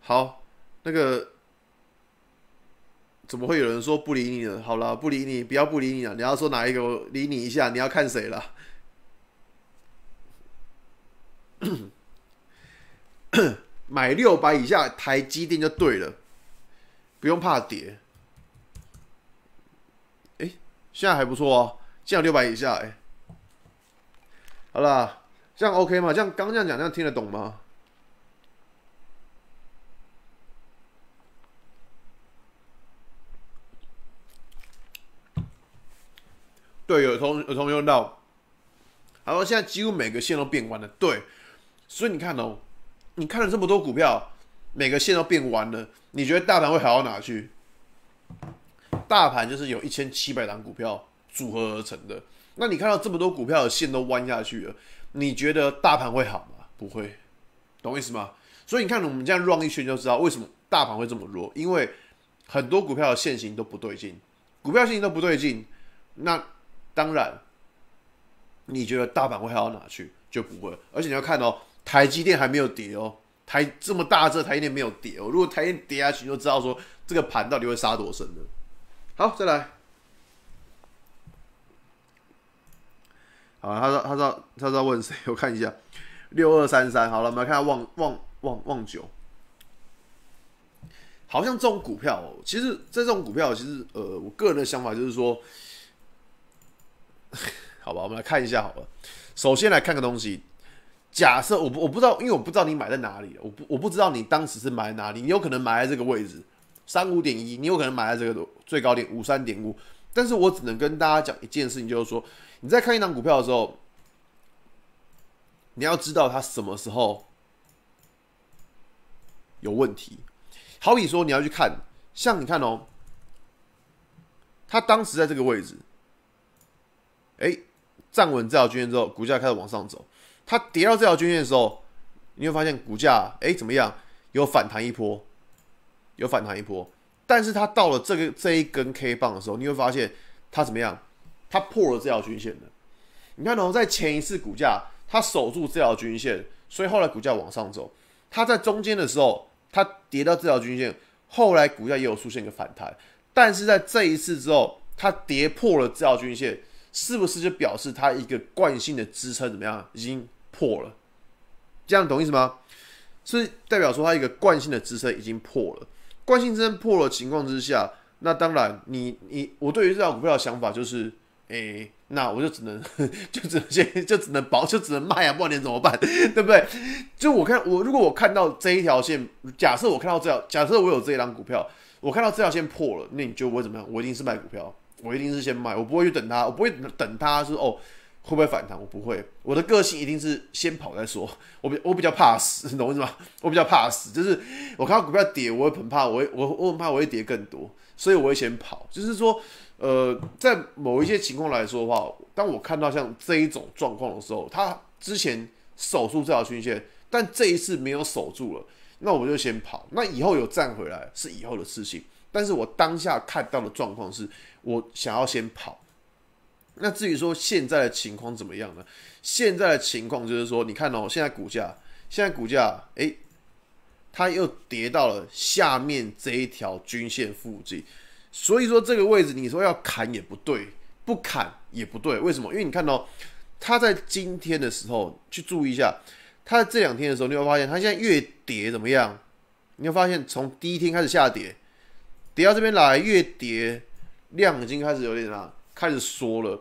好，那个怎么会有人说不理你呢？好了，不理你，不要不理你了。你要说哪一个，理你一下。你要看谁了？买六百以下台积电就对了，不用怕跌。哎，现在还不错哦，现在六百以下哎，好啦，这样 OK 吗？这样刚这样讲，这样听得懂吗？对，有同有同用到，好了，现在几乎每个线都变弯了，对，所以你看哦。你看了这么多股票，每个线都变弯了，你觉得大盘会好到哪去？大盘就是有一千七百档股票组合而成的。那你看到这么多股票的线都弯下去了，你觉得大盘会好吗？不会，懂我意思吗？所以你看，我们这样绕一圈就知道为什么大盘会这么弱，因为很多股票的线型都不对劲，股票线型都不对劲，那当然，你觉得大盘会好到哪去？就不会。而且你要看哦。台积电还没有跌哦，台这么大，这台积电没有跌哦。如果台积电跌下去，你就知道说这个盘到底会杀多深了。好，再来。好，他说，他说，他说问谁？我看一下，六二三三。好了，我们来看望望望望九。好像这种股票，其实这种股票，其实呃，我个人的想法就是说，好吧，我们来看一下。好了，首先来看个东西。假设我不我不知道，因为我不知道你买在哪里，我不我不知道你当时是买在哪里，你有可能买在这个位置三五点一，你有可能买在这个最高点五三点五，但是我只能跟大家讲一件事情，就是说你在看一档股票的时候，你要知道它什么时候有问题。好比说你要去看，像你看哦，它当时在这个位置，哎，站稳这条均线之后，股价开始往上走。它跌到这条均线的时候，你会发现股价哎怎么样有反弹一波，有反弹一波。但是它到了这个这一根 K 棒的时候，你会发现它怎么样，它破了这条均线的。你看懂在前一次股价它守住这条均线，所以后来股价往上走。它在中间的时候，它跌到这条均线，后来股价也有出现一个反弹。但是在这一次之后，它跌破了这条均线，是不是就表示它一个惯性的支撑怎么样已经？破了，这样懂意思吗？是代表说它一个惯性的支撑已经破了。惯性支撑破了情况之下，那当然你你我对于这条股票的想法就是，诶，那我就只能 就只能先就只能保就只能卖啊，不然你怎么办？对不对？就我看我如果我看到这一条线，假设我看到这条，假设我有这一档股票，我看到这条线破了，那你就不会怎么样？我一定是卖股票，我一定是先卖，我不会去等它，我不会等它是哦。会不会反弹？我不会，我的个性一定是先跑再说。我比我比较怕死，你懂我意思吗？我比较怕死，就是我看到股票跌，我很怕，我我我很怕，我会跌更多，所以我会先跑。就是说，呃，在某一些情况来说的话，当我看到像这一种状况的时候，它之前守住这条均线，但这一次没有守住了，那我就先跑。那以后有站回来是以后的事情，但是我当下看到的状况是我想要先跑。那至于说现在的情况怎么样呢？现在的情况就是说，你看哦，现在股价，现在股价，诶，它又跌到了下面这一条均线附近，所以说这个位置，你说要砍也不对，不砍也不对，为什么？因为你看哦，它在今天的时候去注意一下，它这两天的时候你会发现，它现在越跌怎么样？你会发现从第一天开始下跌，跌到这边来，越跌量已经开始有点了。开始缩了，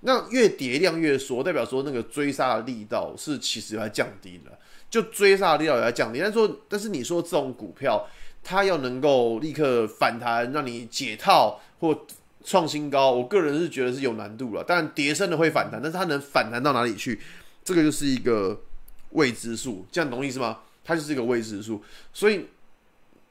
那越叠量越缩，代表说那个追杀的力道是其实有在降低了，就追杀的力道有在降低。但是说，但是你说这种股票，它要能够立刻反弹，让你解套或创新高，我个人是觉得是有难度了。当然叠升的会反弹，但是它能反弹到哪里去，这个就是一个未知数。这样懂意思吗？它就是一个未知数，所以。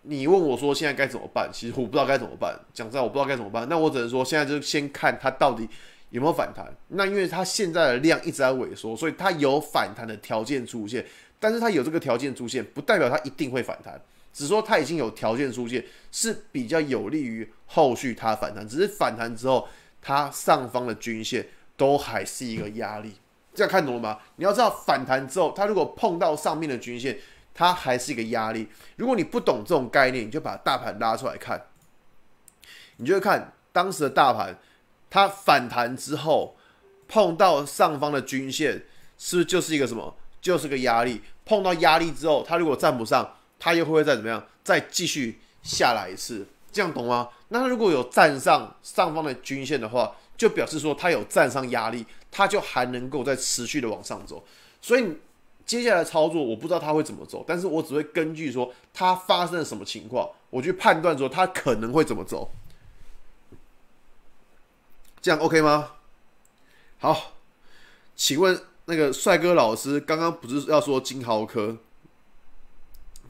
你问我说现在该怎么办？其实我不知道该怎么办。讲实在，我不知道该怎么办。那我只能说现在就先看它到底有没有反弹。那因为它现在的量一直在萎缩，所以它有反弹的条件出现。但是它有这个条件出现，不代表它一定会反弹，只说它已经有条件出现，是比较有利于后续它反弹。只是反弹之后，它上方的均线都还是一个压力。这样看懂了吗？你要知道反弹之后，它如果碰到上面的均线。它还是一个压力。如果你不懂这种概念，你就把大盘拉出来看，你就会看当时的大盘，它反弹之后碰到上方的均线，是不是就是一个什么？就是个压力。碰到压力之后，它如果站不上，它又会再怎么样？再继续下来一次，这样懂吗？那如果有站上上方的均线的话，就表示说它有站上压力，它就还能够再持续的往上走。所以。接下来操作我不知道他会怎么走，但是我只会根据说他发生了什么情况，我去判断说他可能会怎么走，这样 OK 吗？好，请问那个帅哥老师刚刚不是要说金豪科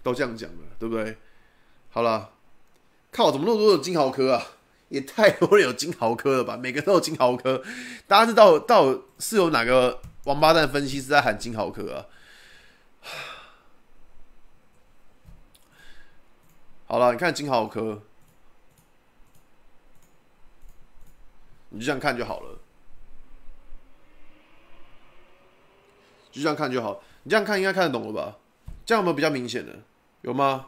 都这样讲了，对不对？好了，靠，怎么那么多的金豪科啊？也太多人有金豪科了吧？每个都有金豪科，大家知道到是有哪个王八蛋分析师在喊金豪科啊？好了，你看金豪科，你就这样看就好了，就这样看就好。你这样看应该看得懂了吧？这样有没有比较明显的？有吗？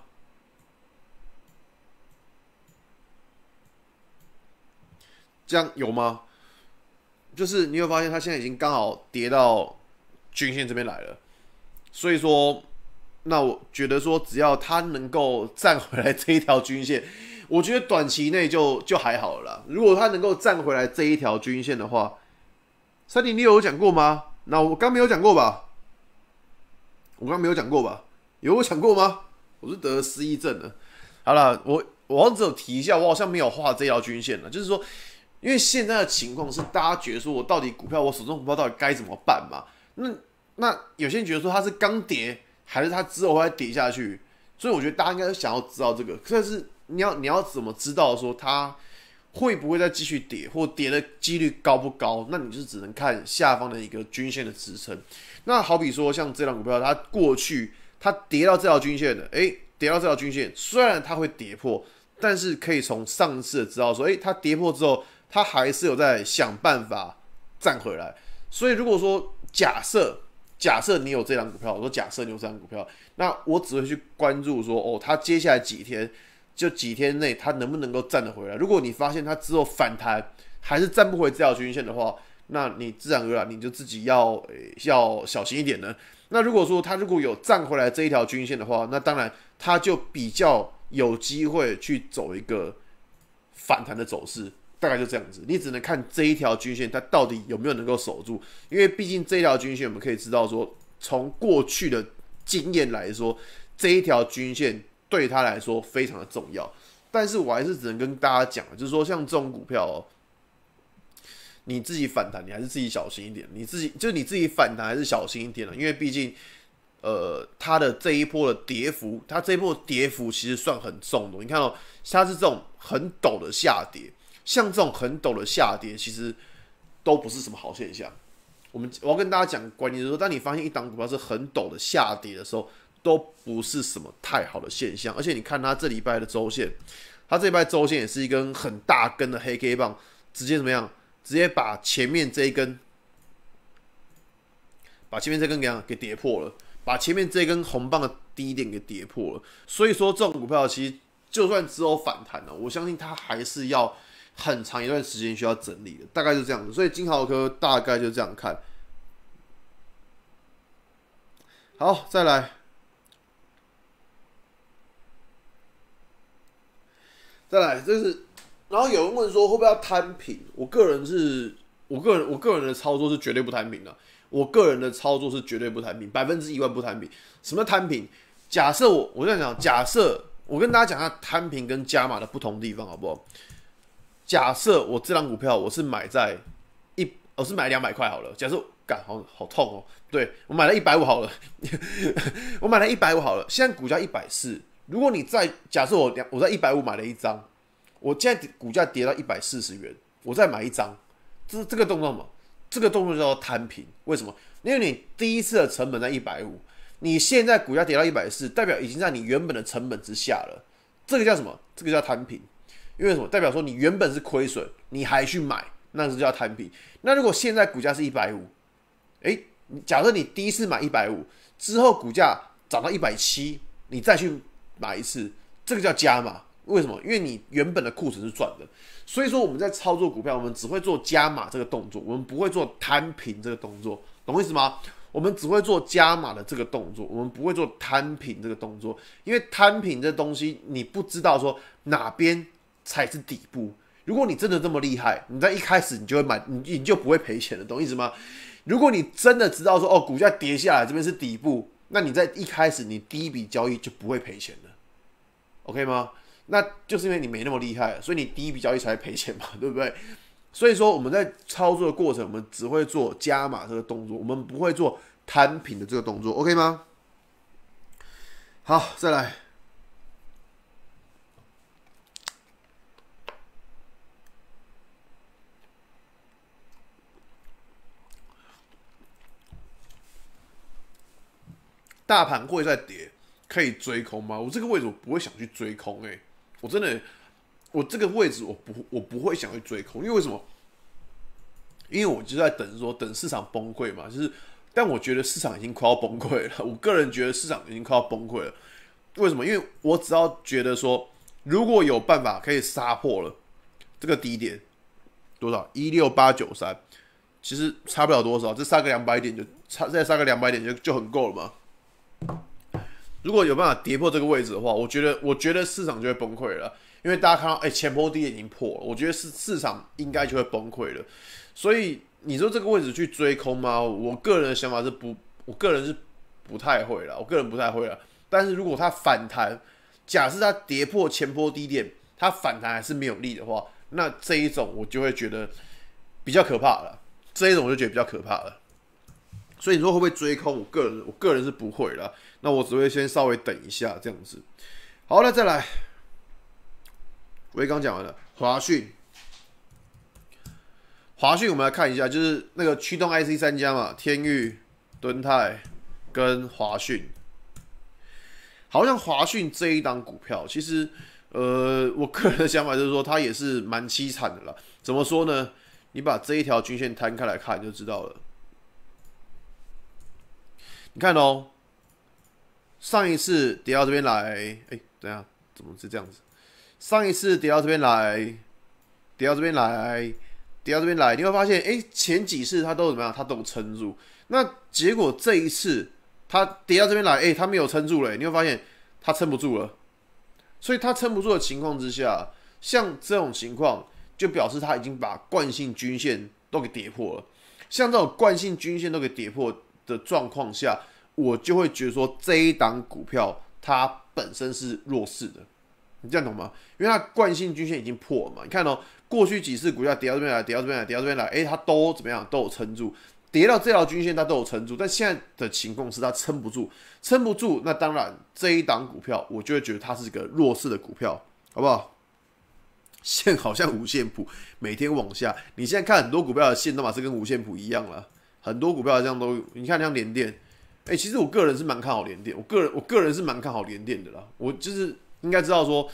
这样有吗？就是你会发现，它现在已经刚好跌到均线这边来了。所以说，那我觉得说，只要它能够站回来这一条均线，我觉得短期内就就还好了。如果它能够站回来这一条均线的话，三零六有讲过吗？那我刚没有讲过吧？我刚没有讲过吧？有我讲过吗？我是得了失忆症了。好了，我我只有提一下，我好像没有画这条均线了。就是说，因为现在的情况是，大家觉得说我到底股票，我手中股票到底该怎么办嘛？那。那有些人觉得说它是刚跌，还是它之后会再跌下去？所以我觉得大家应该想要知道这个，可是你要你要怎么知道说它会不会再继续跌，或跌的几率高不高？那你就只能看下方的一个均线的支撑。那好比说像这张股票，它过去它跌到这条均线的，诶，跌到这条均线，虽然它会跌破，但是可以从上次知道说，诶，它跌破之后，它还是有在想办法站回来。所以如果说假设。假设你有这张股票，我说假设你有这张股票，那我只会去关注说，哦，它接下来几天，就几天内它能不能够站得回来。如果你发现它之后反弹还是站不回这条均线的话，那你自然而然你就自己要要小心一点呢。那如果说它如果有站回来这一条均线的话，那当然它就比较有机会去走一个反弹的走势。大概就这样子，你只能看这一条均线，它到底有没有能够守住？因为毕竟这一条均线，我们可以知道说，从过去的经验来说，这一条均线对他来说非常的重要。但是我还是只能跟大家讲，就是说像这种股票，你自己反弹，你还是自己小心一点。你自己就你自己反弹，还是小心一点了，因为毕竟，呃，它的这一波的跌幅，它这一波跌幅其实算很重的。你看到，它是这种很陡的下跌。像这种很陡的下跌，其实都不是什么好现象。我们我要跟大家讲观念，就是说，当你发现一档股票是很陡的下跌的时候，都不是什么太好的现象。而且你看它这礼拜的周线，它这礼拜周线也是一根很大根的黑 K 棒，直接怎么样？直接把前面这一根，把前面这根怎给跌破了？把前面这根红棒的低点给跌破了。所以说，这种股票其实就算只有反弹了，我相信它还是要。很长一段时间需要整理的，大概就这样子，所以金豪科大概就这样看。好，再来，再来，就是，然后有人问说会不会要摊平？我个人是，我个人我个人的操作是绝对不摊平的，我个人的操作是绝对不摊平，百分之一万不摊平。什么摊平？假设我我在讲，假设我跟大家讲一下摊平跟加码的不同地方，好不好？假设我这张股票我是买在一，我是买两百块好了。假设，感好好痛哦。对我买了一百五好了，我买了一百五好了。现在股价一百四，如果你再假设我两，我在一百五买了一张，我现在股价跌到一百四十元，我再买一张，这这个动作嘛，这个动作叫做摊平。为什么？因为你第一次的成本在一百五，你现在股价跌到一百四，代表已经在你原本的成本之下了。这个叫什么？这个叫摊平。因为什么？代表说你原本是亏损，你还去买，那是叫摊平。那如果现在股价是一百五，诶，假设你第一次买一百五之后，股价涨到一百七，你再去买一次，这个叫加码。为什么？因为你原本的库存是赚的。所以说我们在操作股票，我们只会做加码这个动作，我们不会做摊平这个动作，懂我意思吗？我们只会做加码的这个动作，我们不会做摊平这个动作，因为摊平这东西，你不知道说哪边。才是底部。如果你真的这么厉害，你在一开始你就会买，你你就不会赔钱的，懂意思吗？如果你真的知道说，哦，股价跌下来这边是底部，那你在一开始你第一笔交易就不会赔钱了，OK 吗？那就是因为你没那么厉害，所以你第一笔交易才会赔钱嘛，对不对？所以说我们在操作的过程，我们只会做加码这个动作，我们不会做摊平的这个动作，OK 吗？好，再来。大盘会在跌，可以追空吗？我这个位置我不会想去追空哎，我真的，我这个位置我不我不会想去追空，因为为什么？因为我就在等说等市场崩溃嘛，就是，但我觉得市场已经快要崩溃了。我个人觉得市场已经快要崩溃了，为什么？因为我只要觉得说，如果有办法可以杀破了这个低点，多少一六八九三，其实差不了多少，这上个两百点就差，再上个两百点就就很够了嘛。如果有办法跌破这个位置的话，我觉得，我觉得市场就会崩溃了。因为大家看到，哎，前波低点已经破了，我觉得市市场应该就会崩溃了。所以，你说这个位置去追空吗？我个人的想法是不，我个人是不太会了，我个人不太会了。但是如果它反弹，假设它跌破前波低点，它反弹还是没有力的话，那这一种我就会觉得比较可怕了。这一种我就觉得比较可怕了。所以你说会不会追空？我个人，我个人是不会了。那我只会先稍微等一下这样子。好，那再来，我也刚讲完了。华讯，华讯，我们来看一下，就是那个驱动 IC 三家嘛，天誉、敦泰跟华讯。好像华讯这一档股票，其实，呃，我个人的想法就是说，它也是蛮凄惨的了。怎么说呢？你把这一条均线摊开来看，就知道了。你看哦，上一次跌到这边来，哎，等下怎么是这样子？上一次跌到这边来，跌到这边来，跌到这边来，你会发现，哎，前几次它都怎么样？它都撑住。那结果这一次它跌到这边来，哎，它没有撑住了，你会发现它撑不住了。所以它撑不住的情况之下，像这种情况就表示它已经把惯性均线都给跌破了。像这种惯性均线都给跌破。的状况下，我就会觉得说这一档股票它本身是弱势的，你这样懂吗？因为它惯性均线已经破了嘛。你看哦，过去几次股价跌到这边来，跌到这边来，跌到这边来，哎，它都怎么样？都有撑住，跌到这条均线它都有撑住。但现在的情况是它撑不住，撑不住，那当然这一档股票我就会觉得它是一个弱势的股票，好不好？线好像五线谱，每天往下。你现在看很多股票的线都嘛是跟五线谱一样了。很多股票这样都，你看像联电，哎，其实我个人是蛮看好联电，我个人我个人是蛮看好联电的啦。我就是应该知道说，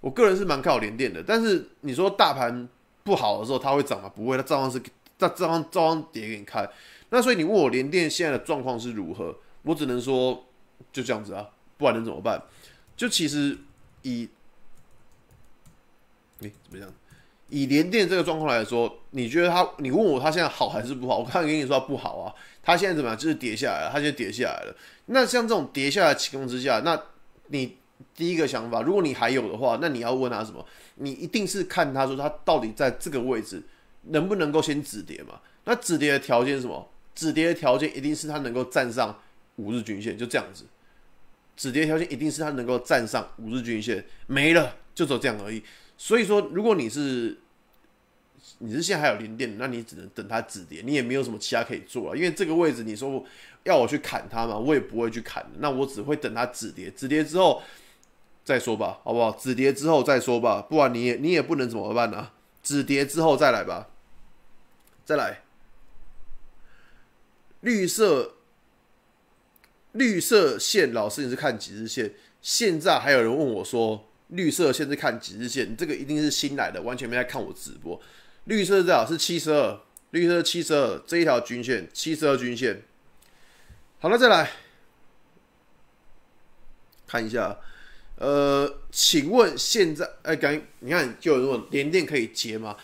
我个人是蛮看好联电的。但是你说大盘不好的时候，它会涨吗？不会，它照样是，它照样照样跌给你看。那所以你问我联电现在的状况是如何，我只能说就这样子啊，不管能怎么办。就其实以，你怎么样？以联电这个状况来说，你觉得他？你问我他现在好还是不好？我看跟你说不好啊，他现在怎么样？就是跌下来了，他现在跌下来了。那像这种跌下来情况之下，那你第一个想法，如果你还有的话，那你要问他什么？你一定是看他说他到底在这个位置能不能够先止跌嘛？那止跌的条件什么？止跌的条件一定是他能够站上五日均线，就这样子。止跌条件一定是他能够站上五日均线，没了就走这样而已。所以说，如果你是，你是现在还有零点，那你只能等它止跌，你也没有什么其他可以做了。因为这个位置，你说要我去砍它嘛，我也不会去砍，那我只会等它止跌，止跌之后再说吧，好不好？止跌之后再说吧，不然你也你也不能怎么办呢？止跌之后再来吧，再来，绿色绿色线，老师你是看几日线？现在还有人问我说。绿色线是看几日线？这个一定是新来的，完全没来看我直播。绿色至少是七十二，绿色七十二这一条均线，七十二均线。好了，再来看一下。呃，请问现在？哎，刚你看，就如果连电可以接吗？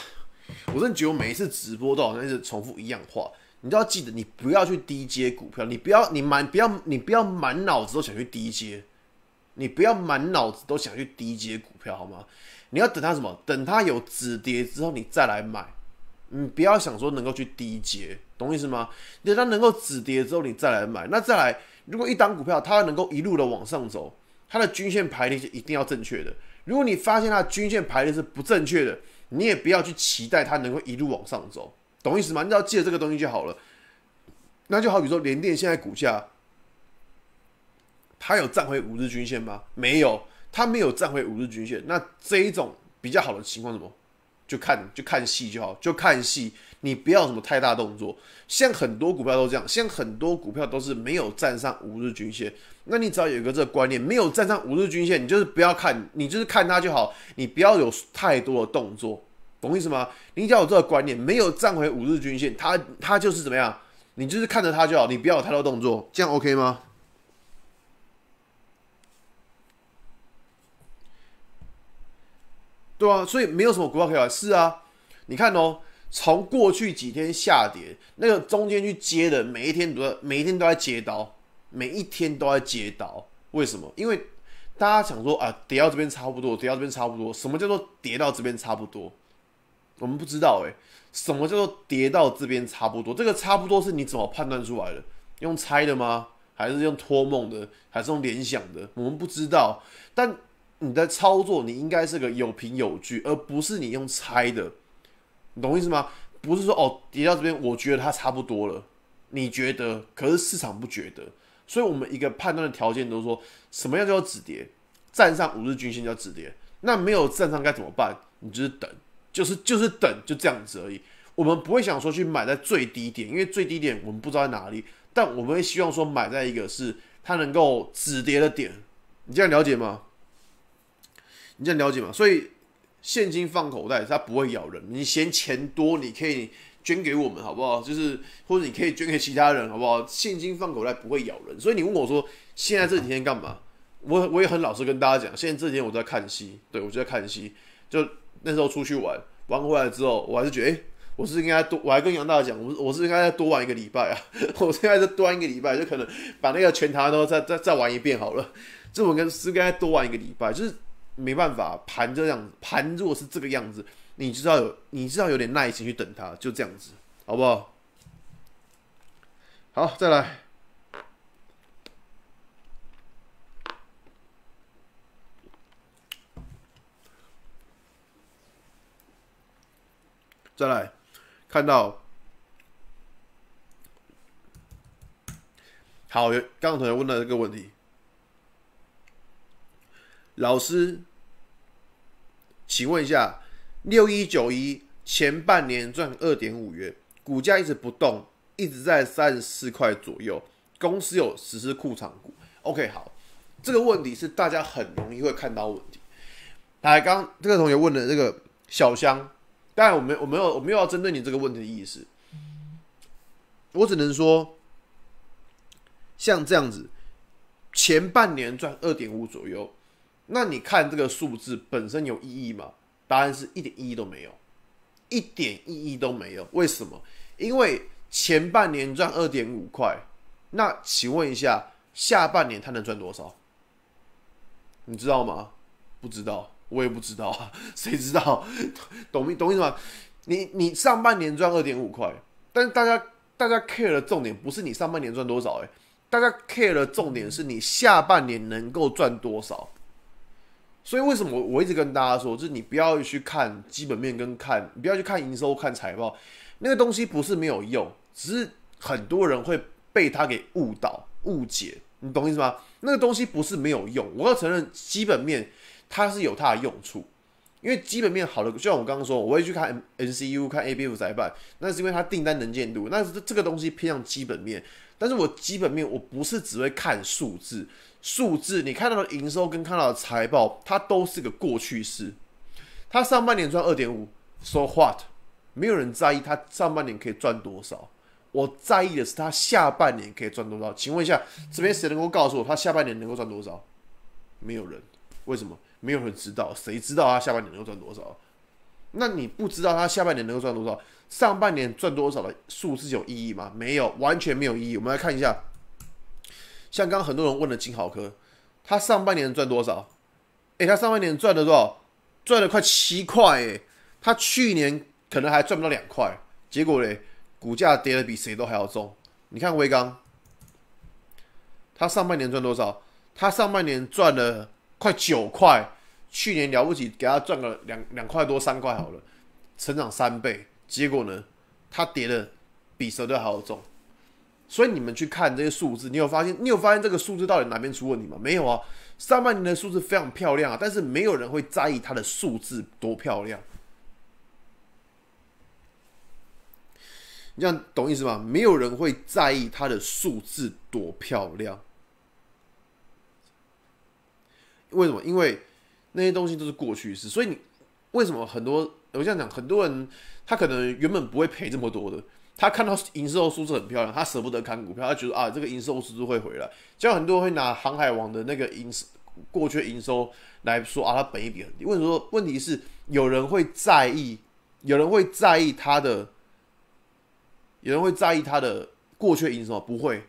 我真的觉得我每一次直播都好像是重复一样话。你都要记得，你不要去低阶股票，你不要，你满不要，你不要满脑子都想去低阶。你不要满脑子都想去低阶股票，好吗？你要等它什么？等它有止跌之后，你再来买。你不要想说能够去低接，懂意思吗？等它能够止跌之后，你再来买。那再来，如果一档股票它能够一路的往上走，它的均线排列一定要正确的。如果你发现它的均线排列是不正确的，你也不要去期待它能够一路往上走，懂意思吗？你只要记得这个东西就好了。那就好比说，联电现在股价。他有站回五日均线吗？没有，他没有站回五日均线。那这一种比较好的情况怎么？就看就看戏就好，就看戏，你不要什么太大动作。像很多股票都这样，像很多股票都是没有站上五日均线。那你只要有一个这个观念，没有站上五日均线，你就是不要看，你就是看它就好，你不要有太多的动作，懂意思吗？你只要有这个观念，没有站回五日均线，它它就是怎么样？你就是看着它就好，你不要有太多动作，这样 OK 吗？对啊，所以没有什么股票可以买。是啊，你看哦，从过去几天下跌，那个中间去接的，每一天都在，每一天都在接刀，每一天都在接刀。为什么？因为大家想说啊，跌到这边差不多，跌到这边差不多。什么叫做跌到这边差不多？我们不知道诶，什么叫做跌到这边差不多？这个差不多是你怎么判断出来的？用猜的吗？还是用托梦的？还是用联想的？我们不知道。但你的操作你应该是个有凭有据，而不是你用猜的，懂意思吗？不是说哦跌到这边，我觉得它差不多了，你觉得，可是市场不觉得，所以我们一个判断的条件都是说，什么样叫止跌？站上五日均线叫止跌，那没有站上该怎么办？你就是等，就是就是等，就这样子而已。我们不会想说去买在最低点，因为最低点我们不知道在哪里，但我们会希望说买在一个是它能够止跌的点，你这样了解吗？你这样了解吗？所以现金放口袋，它不会咬人。你嫌钱多，你可以捐给我们，好不好？就是或者你可以捐给其他人，好不好？现金放口袋不会咬人。所以你问我说，现在这几天干嘛？我我也很老实跟大家讲，现在这几天我在看戏，对我就在看戏。就那时候出去玩，玩回来之后，我还是觉得，哎，我是应该多，我还跟杨大讲，我我是应该再多玩一个礼拜啊！我现在再多玩一个礼拜，就可能把那个全台都再再再玩一遍好了。这我跟是应该多玩一个礼拜，就是。没办法，盘这样子，盘如果是这个样子，你就要有，你就要有点耐心去等它，就这样子，好不好？好，再来，再来看到，好，有刚刚同学问到这个问题。老师，请问一下，六一九一前半年赚二点五元，股价一直不动，一直在三十四块左右，公司有实施库藏股。OK，好，这个问题是大家很容易会看到问题。来，刚这个同学问的这个小香，当然我们我们有我们又要针对你这个问题的意思，我只能说，像这样子，前半年赚二点五左右。那你看这个数字本身有意义吗？答案是一点意义都没有，一点意义都没有。为什么？因为前半年赚二点五块，那请问一下，下半年他能赚多少？你知道吗？不知道，我也不知道啊，谁知道？懂懂意思吗？你你上半年赚二点五块，但大家大家 care 的重点不是你上半年赚多少，哎，大家 care 的重点是你下半年能够赚多少。所以为什么我我一直跟大家说，就是你不要去看基本面，跟看不要去看营收、看财报，那个东西不是没有用，只是很多人会被它给误导、误解，你懂意思吗？那个东西不是没有用，我要承认基本面它是有它的用处，因为基本面好的，就像我刚刚说，我会去看 N C U、看 A B U 财报，那是因为它订单能见度，那是这个东西偏向基本面。但是我基本面我不是只会看数字。数字你看到的营收跟看到的财报，它都是个过去式。他上半年赚二点五，so what？没有人在意他上半年可以赚多少。我在意的是他下半年可以赚多少。请问一下，这边谁能够告诉我他下半年能够赚多少？没有人，为什么？没有人知道，谁知道他下半年能够赚多少？那你不知道他下半年能够赚多少，上半年赚多少的数字有意义吗？没有，完全没有意义。我们来看一下。像刚刚很多人问了金豪科，他上半年赚多少？哎，他上半年赚了多少？赚了快七块哎！他去年可能还赚不到两块，结果嘞，股价跌的比谁都还要重。你看威钢，他上半年赚多少？他上半年赚了快九块，去年了不起给他赚个两两块多三块好了，成长三倍，结果呢，他跌的比谁都还要重。所以你们去看这些数字，你有发现？你有发现这个数字到底哪边出问题吗？没有啊，上半年的数字非常漂亮啊，但是没有人会在意它的数字多漂亮。你这样懂意思吗？没有人会在意它的数字多漂亮。为什么？因为那些东西都是过去式。所以你为什么很多？我这样讲，很多人他可能原本不会赔这么多的。他看到营收数字很漂亮，他舍不得看股票，他觉得啊，这个营收数字会回来。像很多人会拿《航海王》的那个营过去营收来说啊，它本意比很低。为什么？问题是有人会在意，有人会在意他的，有人会在意他的过去营收？不会，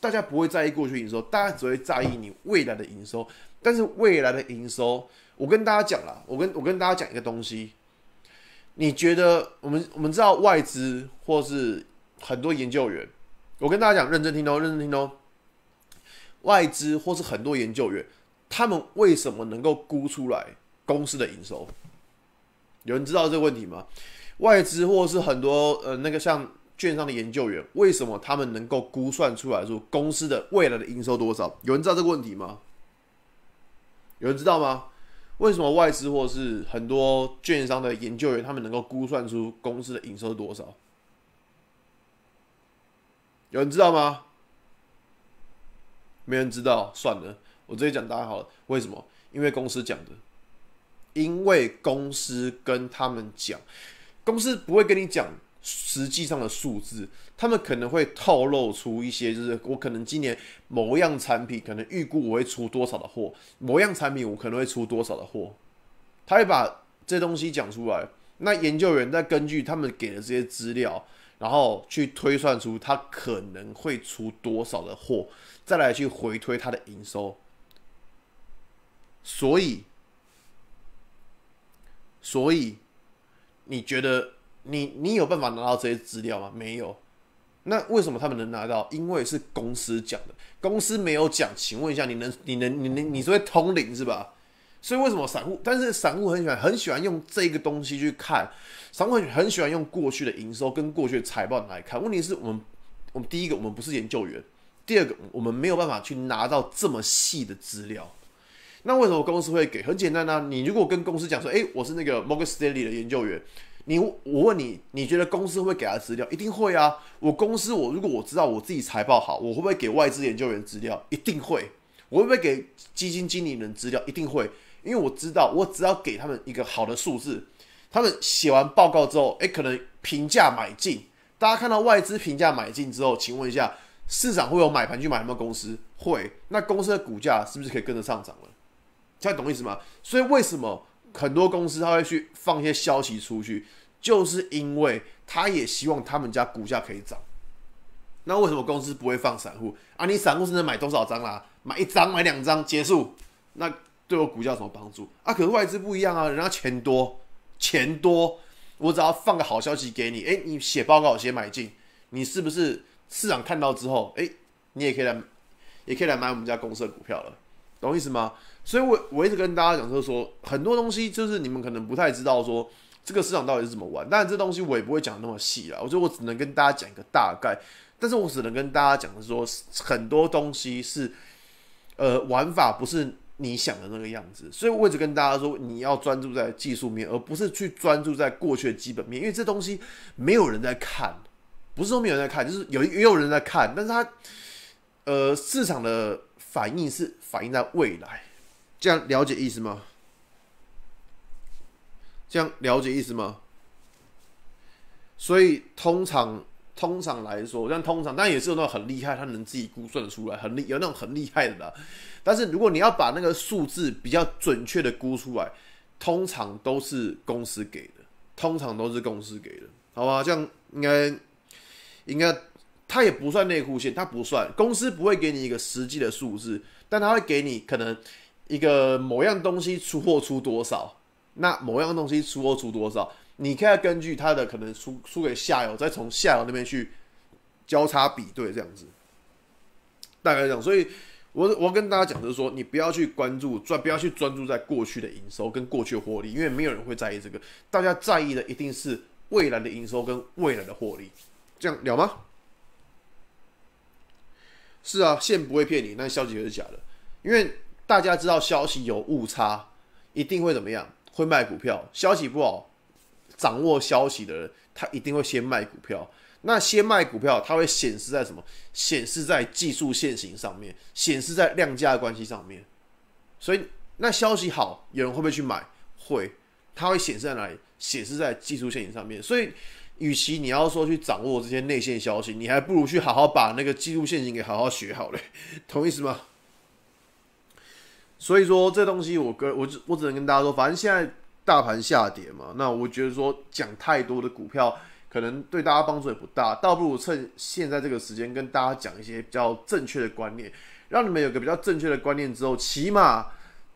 大家不会在意过去营收，大家只会在意你未来的营收。但是未来的营收，我跟大家讲了，我跟我跟大家讲一个东西。你觉得我们我们知道外资或是很多研究员，我跟大家讲，认真听哦，认真听哦。外资或是很多研究员，他们为什么能够估出来公司的营收？有人知道这个问题吗？外资或是很多呃那个像券商的研究员，为什么他们能够估算出来说公司的未来的营收多少？有人知道这个问题吗？有人知道吗？为什么外资或是很多券商的研究员他们能够估算出公司的营收多少？有人知道吗？没人知道，算了，我直接讲答案好了。为什么？因为公司讲的，因为公司跟他们讲，公司不会跟你讲。实际上的数字，他们可能会透露出一些，就是我可能今年某样产品可能预估我会出多少的货，某样产品我可能会出多少的货，他会把这东西讲出来。那研究员再根据他们给的这些资料，然后去推算出他可能会出多少的货，再来去回推他的营收。所以，所以你觉得？你你有办法拿到这些资料吗？没有，那为什么他们能拿到？因为是公司讲的，公司没有讲。请问一下，你能你能你能你是会通灵是吧？所以为什么散户？但是散户很喜欢很喜欢用这个东西去看，散户很喜欢用过去的营收跟过去的财报来看。问题是我们我们第一个我们不是研究员，第二个我们没有办法去拿到这么细的资料。那为什么公司会给？很简单呢，你如果跟公司讲说，诶，我是那个 Morgan Stanley 的研究员。你我问你，你觉得公司会给他资料？一定会啊！我公司我如果我知道我自己财报好，我会不会给外资研究员资料？一定会。我会不会给基金经理人资料？一定会。因为我知道，我只要给他们一个好的数字，他们写完报告之后，诶，可能评价买进。大家看到外资评价买进之后，请问一下，市场会有买盘去买什么公司？会。那公司的股价是不是可以跟着上涨了？现在懂我意思吗？所以为什么？很多公司他会去放一些消息出去，就是因为他也希望他们家股价可以涨。那为什么公司不会放散户啊？你散户是能买多少张啦？买一张、买两张结束，那对我股价有什么帮助啊？可是外资不一样啊，人家钱多，钱多，我只要放个好消息给你，哎，你写报告写买进，你是不是市场看到之后，哎，你也可以来，也可以来买我们家公司的股票了，懂意思吗？所以，我我一直跟大家讲就是说很多东西，就是你们可能不太知道说这个市场到底是怎么玩。但这东西我也不会讲那么细了。我觉得我只能跟大家讲一个大概。但是我只能跟大家讲的是，很多东西是呃玩法不是你想的那个样子。所以，我一直跟大家说，你要专注在技术面，而不是去专注在过去的基本面，因为这东西没有人在看，不是说没有人在看，就是有也有人在看，但是他呃市场的反应是反映在未来。这样了解意思吗？这样了解意思吗？所以通常通常来说，但通常但也是有那种很厉害，他能自己估算出来，很厉有那种很厉害的啦。但是如果你要把那个数字比较准确的估出来，通常都是公司给的，通常都是公司给的，好吧？这样应该应该，他也不算内裤线，他不算，公司不会给你一个实际的数字，但他会给你可能。一个某样东西出货出多少，那某样东西出货出多少，你可以根据它的可能出出给下游，再从下游那边去交叉比对这样子。大概这样。所以我我跟大家讲就是说，你不要去关注专，不要去专注在过去的营收跟过去获利，因为没有人会在意这个，大家在意的一定是未来的营收跟未来的获利。这样了吗？是啊，线不会骗你，那消极是假的，因为。大家知道消息有误差，一定会怎么样？会卖股票。消息不好，掌握消息的人，他一定会先卖股票。那先卖股票，它会显示在什么？显示在技术线型上面，显示在量价关系上面。所以，那消息好，有人会不会去买？会，它会显示在哪里？显示在技术线型上面。所以，与其你要说去掌握这些内线消息，你还不如去好好把那个技术线型给好好学好嘞，同意思吗？所以说这东西我跟我只我只能跟大家说，反正现在大盘下跌嘛，那我觉得说讲太多的股票可能对大家帮助也不大，倒不如趁现在这个时间跟大家讲一些比较正确的观念，让你们有个比较正确的观念之后，起码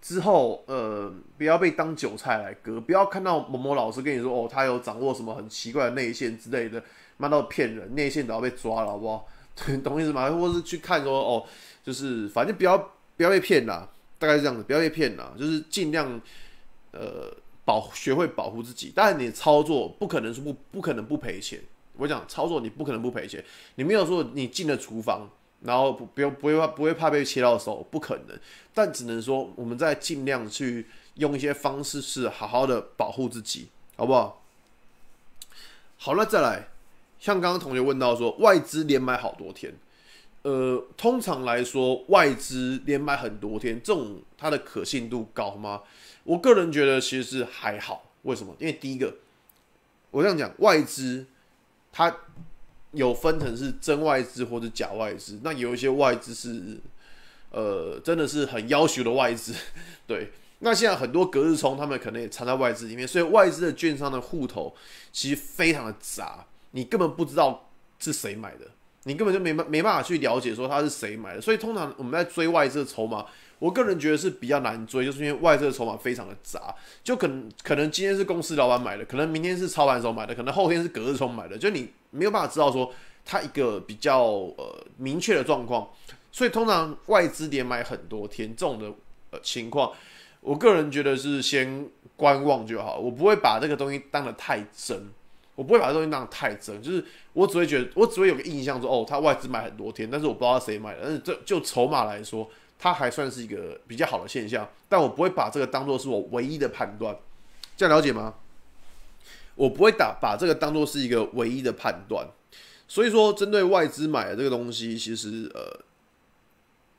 之后呃不要被当韭菜来割，不要看到某某老师跟你说哦他有掌握什么很奇怪的内线之类的，妈的骗人，内线都要被抓了，好不好？懂意思吗？或是去看说哦，就是反正不要不要被骗啦。大概是这样子，不要被骗了，就是尽量，呃，保学会保护自己。但是你操作不可能是不不可能不赔钱，我讲操作你不可能不赔钱，你没有说你进了厨房，然后不不用不会怕不会怕被切到手，不可能。但只能说我们在尽量去用一些方式是好好的保护自己，好不好？好了，再来，像刚刚同学问到说外资连买好多天。呃，通常来说，外资连买很多天，这种它的可信度高吗？我个人觉得其实是还好。为什么？因为第一个，我这样讲，外资它有分成是真外资或者假外资。那有一些外资是 呃，真的是很要求的外资。对，那现在很多隔日冲，他们可能也藏在外资里面，所以外资的券商的户头其实非常的杂，你根本不知道是谁买的。你根本就没没办法去了解说他是谁买的，所以通常我们在追外资筹码，我个人觉得是比较难追，就是因为外资的筹码非常的杂，就可能可能今天是公司老板买的，可能明天是操盘手买的，可能后天是隔日冲买的，就你没有办法知道说他一个比较呃明确的状况，所以通常外资点买很多天这种的呃情况，我个人觉得是先观望就好，我不会把这个东西当得太真。我不会把这东西当太真，就是我只会觉得，我只会有个印象说，哦，他外资买很多天，但是我不知道谁买的，但是这就筹码来说，它还算是一个比较好的现象，但我不会把这个当做是我唯一的判断，这样了解吗？我不会打把这个当做是一个唯一的判断，所以说针对外资买的这个东西，其实呃。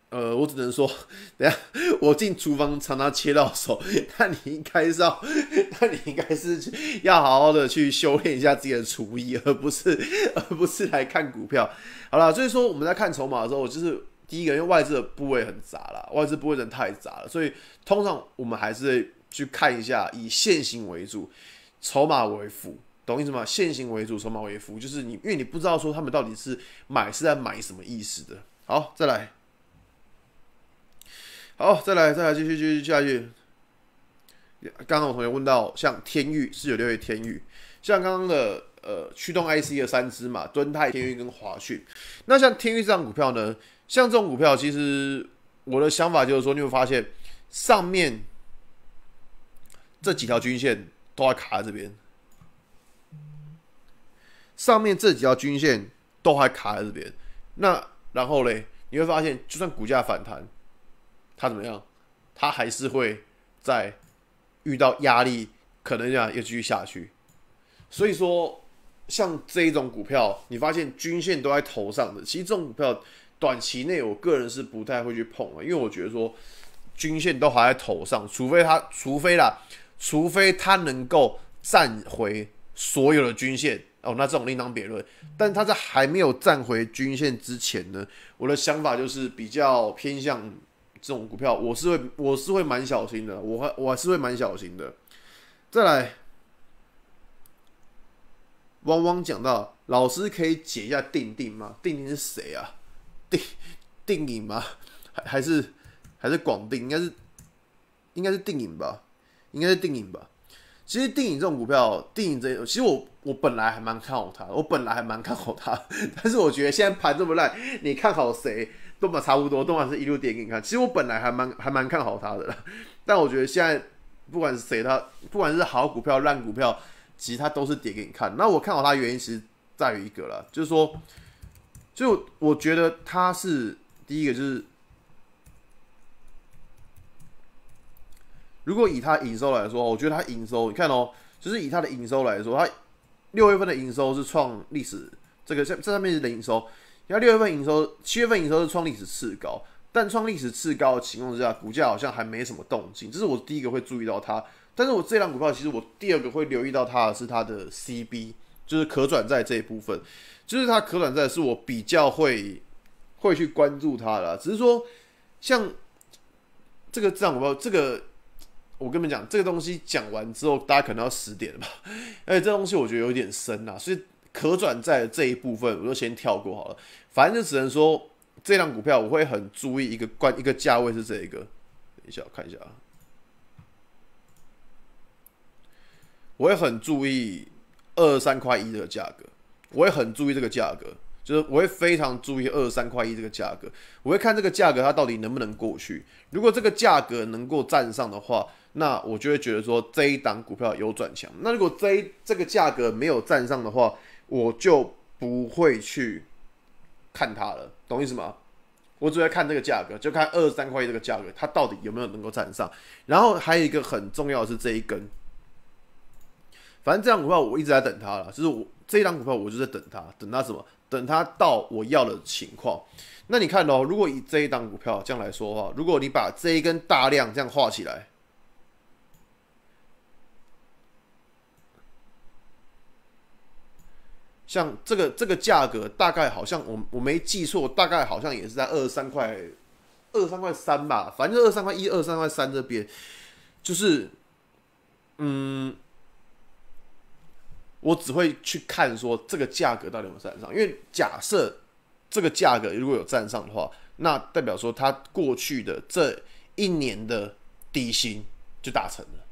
呃，我只能说，等下我进厨房常常切到手。那你应该是要，那你应该是要好好的去修炼一下自己的厨艺，而不是而不是来看股票。好了，所以说我们在看筹码的时候，我就是第一个，因为外资的部位很杂啦，外资部位人太杂了，所以通常我们还是去看一下以现行为主，筹码为辅，懂意思吗？现行为主，筹码为辅，就是你因为你不知道说他们到底是买是在买什么意思的。好，再来。好，再来，再来，继续，继续，下去。刚刚有同学问到，像天域四九六的天域，像刚刚的呃驱动 IC 的三只嘛，敦泰、天域跟华讯。那像天域这张股票呢？像这种股票，其实我的想法就是说，你会发现上面这几条均线都还卡在这边，上面这几条均线都还卡在这边。那然后嘞，你会发现，就算股价反弹。他怎么样？他还是会在遇到压力，可能要又继续下去。所以说，像这一种股票，你发现均线都在头上的，其实这种股票短期内，我个人是不太会去碰的，因为我觉得说均线都还在头上，除非它，除非啦，除非它能够站回所有的均线哦，那这种另当别论。但他在还没有站回均线之前呢，我的想法就是比较偏向。这种股票我是会，我是会蛮小心的，我还我还是会蛮小心的。再来，汪汪讲到，老师可以解一下定定吗？定定是谁啊？定定影吗？还还是还是广定？应该是应该是定影吧？应该是定影吧？其实定影这种股票，定影这，其实我我本来还蛮看好它，我本来还蛮看好它，但是我觉得现在盘这么烂，你看好谁？都嘛差不多，都嘛是一路跌给你看。其实我本来还蛮还蛮看好它的，但我觉得现在不管是谁，他不管是好股票、烂股票，其实他都是跌给你看。那我看好它原因，其实在于一个了，就是说，就我觉得它是第一个，就是如果以它营收来说，我觉得它营收，你看哦，就是以它的营收来说，它六月份的营收是创历史，这个这这上面是营收。那六月份营收，七月份营收是创历史次高，但创历史次高的情况之下，股价好像还没什么动静，这是我第一个会注意到它。但是我这档股票，其实我第二个会留意到它的是它的 CB，就是可转债这一部分，就是它可转债是我比较会会去关注它的。只是说，像这个这档股票，这个我跟你们讲，这个东西讲完之后，大家可能要十点了吧？而且这东西我觉得有点深啊，所以。可转债这一部分，我就先跳过好了。反正就只能说，这张股票我会很注意一个关一个价位是这一个。等一下我看一下啊，我会很注意二三块一这个价格，我会很注意这个价格，就是我会非常注意二三块一这个价格，我会看这个价格它到底能不能过去。如果这个价格能够站上的话，那我就会觉得说这一档股票有转强。那如果这这个价格没有站上的话，我就不会去看它了，懂意思吗？我只会看这个价格，就看二十三块这个价格，它到底有没有能够站上。然后还有一个很重要的是这一根，反正这张股票我一直在等它了，就是我这一档股票我就在等它，等它什么？等它到我要的情况。那你看哦，如果以这一档股票这样来说话，如果你把这一根大量这样画起来。像这个这个价格大概好像我我没记错，大概好像也是在二十三块，二十三块三吧，反正二十三块一、二十三块三这边，就是，嗯，我只会去看说这个价格到底有站上，因为假设这个价格如果有站上的话，那代表说它过去的这一年的底薪就达成了，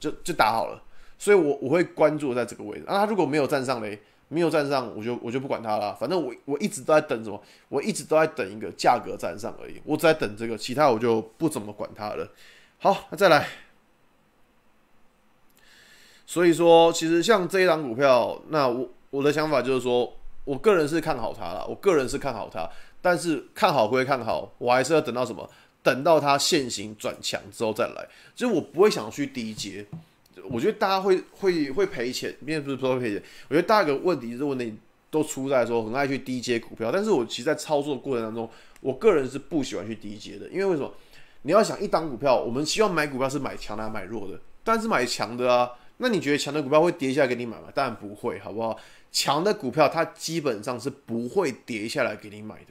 就就打好了，所以我我会关注在这个位置。那它如果没有站上嘞？没有站上，我就我就不管它了。反正我我一直都在等什么，我一直都在等一个价格站上而已。我只在等这个，其他我就不怎么管它了。好，那再来。所以说，其实像这一档股票，那我我的想法就是说，我个人是看好它了，我个人是看好它。但是看好归看好，我还是要等到什么？等到它现行转强之后再来。就是我不会想去低阶。我觉得大家会会会赔钱，并不是说会赔钱。我觉得大家的个问题是问题都出在说很爱去低阶股票，但是我其实在操作过程当中，我个人是不喜欢去低阶的，因为为什么？你要想一档股票，我们希望买股票是买强的买弱的，但是买强的啊，那你觉得强的股票会跌下来给你买吗？当然不会，好不好？强的股票它基本上是不会跌下来给你买的，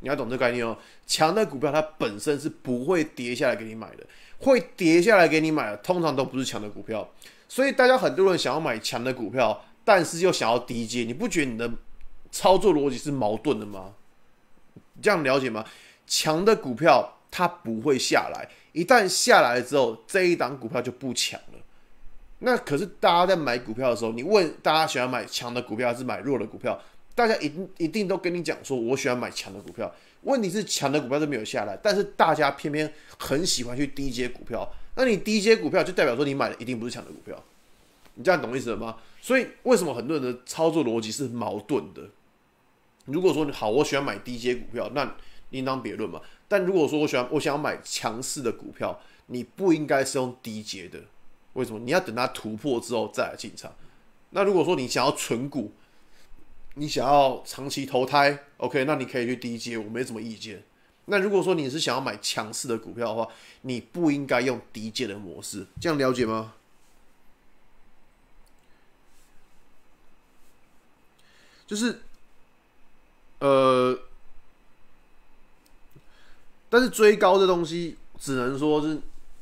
你要懂这概念哦。强的股票它本身是不会跌下来给你买的。会跌下来给你买，通常都不是强的股票，所以大家很多人想要买强的股票，但是又想要低阶，你不觉得你的操作逻辑是矛盾的吗？这样了解吗？强的股票它不会下来，一旦下来了之后，这一档股票就不强了。那可是大家在买股票的时候，你问大家喜欢买强的股票还是买弱的股票，大家一一定都跟你讲说，我喜欢买强的股票。问题是强的股票都没有下来，但是大家偏偏很喜欢去低阶股票，那你低阶股票就代表说你买的一定不是强的股票，你这样懂意思了吗？所以为什么很多人的操作逻辑是矛盾的？如果说你好，我喜欢买低阶股票，那应当别论嘛。但如果说我喜欢我想要买强势的股票，你不应该是用低阶的？为什么？你要等它突破之后再来进场。那如果说你想要存股。你想要长期投胎，OK？那你可以去低阶，我没什么意见。那如果说你是想要买强势的股票的话，你不应该用低阶的模式，这样了解吗？就是，呃，但是追高的东西只能说是。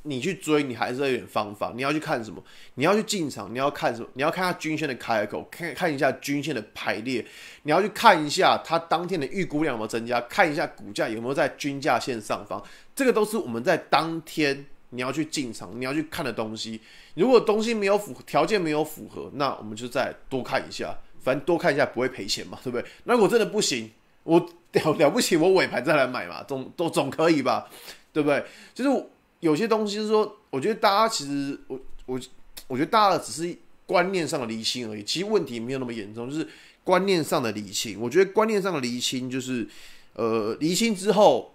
你去追，你还是有点方法。你要去看什么？你要去进场，你要看什么？你要看它均线的开口，看看一下均线的排列。你要去看一下它当天的预估量有没有增加，看一下股价有没有在均价线上方。这个都是我们在当天你要去进场你要去看的东西。如果东西没有符条件没有符合，那我们就再多看一下，反正多看一下不会赔钱嘛，对不对？如果真的不行，我了了不起，我尾盘再来买嘛，总都总可以吧，对不对？就是。有些东西是说，我觉得大家其实我我，我觉得大家只是观念上的离心而已，其实问题没有那么严重，就是观念上的离心。我觉得观念上的离心就是，呃，离心之后，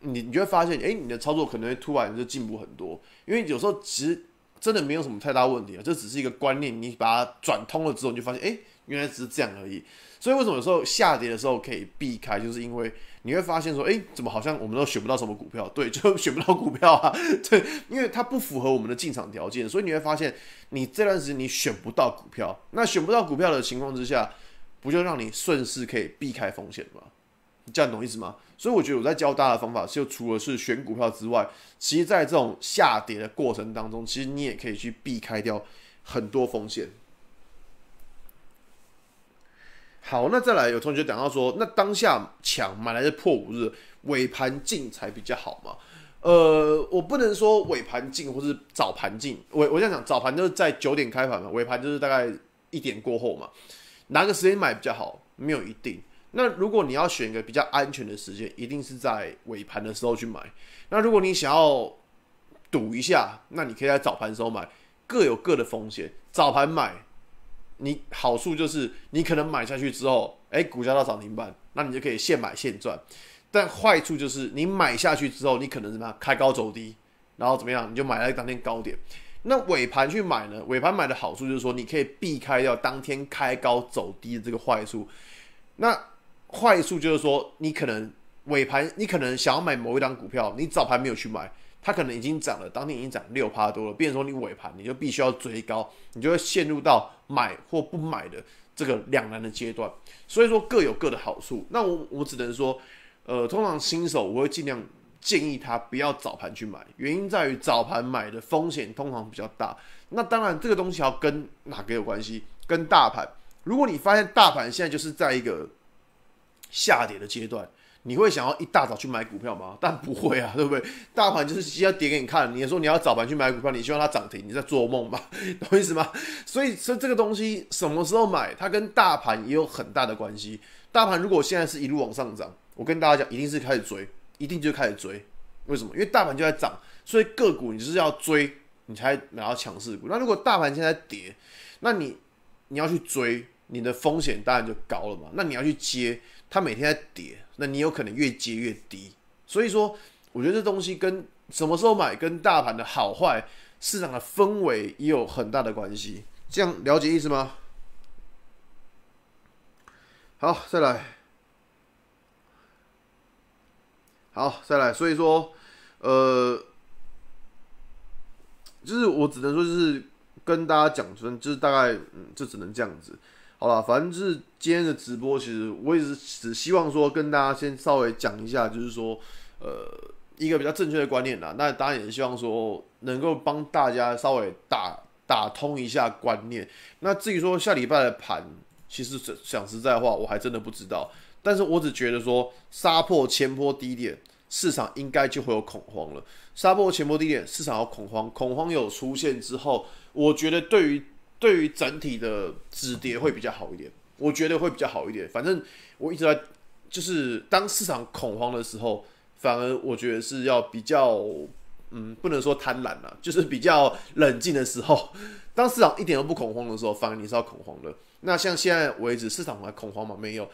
你你就会发现，哎，你的操作可能会突然就进步很多，因为有时候其实真的没有什么太大问题啊，这只是一个观念，你把它转通了之后，你就发现，哎，原来只是这样而已。所以为什么有时候下跌的时候可以避开，就是因为。你会发现说，哎，怎么好像我们都选不到什么股票？对，就选不到股票啊，对，因为它不符合我们的进场条件，所以你会发现，你这段时间你选不到股票。那选不到股票的情况之下，不就让你顺势可以避开风险吗？这样懂意思吗？所以我觉得我在教大家的方法，就除了是选股票之外，其实在这种下跌的过程当中，其实你也可以去避开掉很多风险。好，那再来，有同学讲到说，那当下抢买来的破五日尾盘进才比较好嘛？呃，我不能说尾盘进或是早盘进，我我这样讲，早盘就是在九点开盘嘛，尾盘就是大概一点过后嘛，哪个时间买比较好？没有一定。那如果你要选一个比较安全的时间，一定是在尾盘的时候去买。那如果你想要赌一下，那你可以在早盘时候买，各有各的风险。早盘买。你好处就是你可能买下去之后，哎，股价到涨停板，那你就可以现买现赚。但坏处就是你买下去之后，你可能怎么样？开高走低，然后怎么样？你就买在当天高点。那尾盘去买呢？尾盘买的好处就是说，你可以避开掉当天开高走低的这个坏处。那坏处就是说，你可能尾盘，你可能想要买某一档股票，你早盘没有去买，它可能已经涨了，当天已经涨六趴多了，变成说你尾盘你就必须要追高，你就会陷入到。买或不买的这个两难的阶段，所以说各有各的好处。那我我只能说，呃，通常新手我会尽量建议他不要早盘去买，原因在于早盘买的风险通常比较大。那当然这个东西要跟哪个有关系？跟大盘。如果你发现大盘现在就是在一个下跌的阶段。你会想要一大早去买股票吗？但 不会啊，对不对？大盘就是要跌给你看，你说你要早盘去买股票，你希望它涨停？你在做梦吧，懂意思吗？所以，说这个东西什么时候买，它跟大盘也有很大的关系。大盘如果现在是一路往上涨，我跟大家讲，一定是开始追，一定就开始追。为什么？因为大盘就在涨，所以个股你就是要追，你才买到强势股。那如果大盘现在跌，那你你要去追，你的风险当然就高了嘛。那你要去接。它每天在跌，那你有可能越接越低。所以说，我觉得这东西跟什么时候买、跟大盘的好坏、市场的氛围也有很大的关系。这样了解意思吗？好，再来，好，再来。所以说，呃，就是我只能说，就是跟大家讲，就是大概，嗯，就只能这样子。好了，反正就是今天的直播，其实我也是只希望说跟大家先稍微讲一下，就是说，呃，一个比较正确的观念啦。那当然也希望说能够帮大家稍微打打通一下观念。那至于说下礼拜的盘，其实讲实在话，我还真的不知道。但是我只觉得说杀破前波低点，市场应该就会有恐慌了。杀破前波低点，市场有恐慌，恐慌有出现之后，我觉得对于对于整体的止跌会比较好一点，我觉得会比较好一点。反正我一直在，就是当市场恐慌的时候，反而我觉得是要比较，嗯，不能说贪婪了，就是比较冷静的时候。当市场一点都不恐慌的时候，反而你是要恐慌的。那像现在为止，市场还恐慌吗？没有，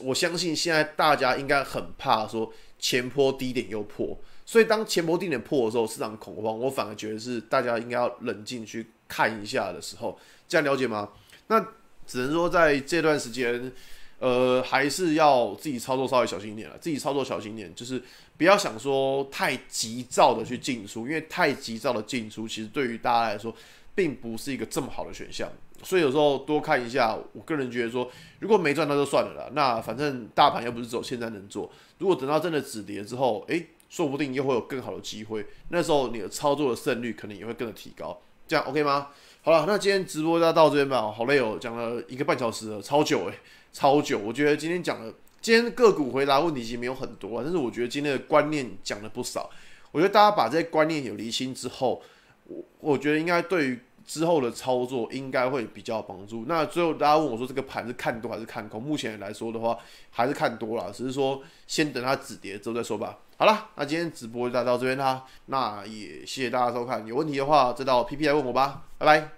我相信现在大家应该很怕说前坡低点又破。所以当前波定点破的时候，市场恐慌，我反而觉得是大家应该要冷静去看一下的时候，这样了解吗？那只能说在这段时间，呃，还是要自己操作稍微小心一点了，自己操作小心一点，就是不要想说太急躁的去进出，因为太急躁的进出，其实对于大家来说，并不是一个这么好的选项。所以有时候多看一下，我个人觉得说，如果没赚那就算了啦，那反正大盘又不是走现在能做，如果等到真的止跌之后，哎。说不定又会有更好的机会，那时候你的操作的胜率可能也会跟着提高，这样 OK 吗？好了，那今天直播就到这边吧，好累哦，讲了一个半小时了，超久欸，超久。我觉得今天讲的，今天个股回答问题已经没有很多了，但是我觉得今天的观念讲了不少。我觉得大家把这些观念有厘清之后，我我觉得应该对于之后的操作应该会比较有帮助。那最后大家问我说，这个盘是看多还是看空？目前来说的话，还是看多了，只是说先等它止跌之后再说吧。好了，那今天直播就到这边哈。那也谢谢大家收看，有问题的话再到 PP 来问我吧。拜拜。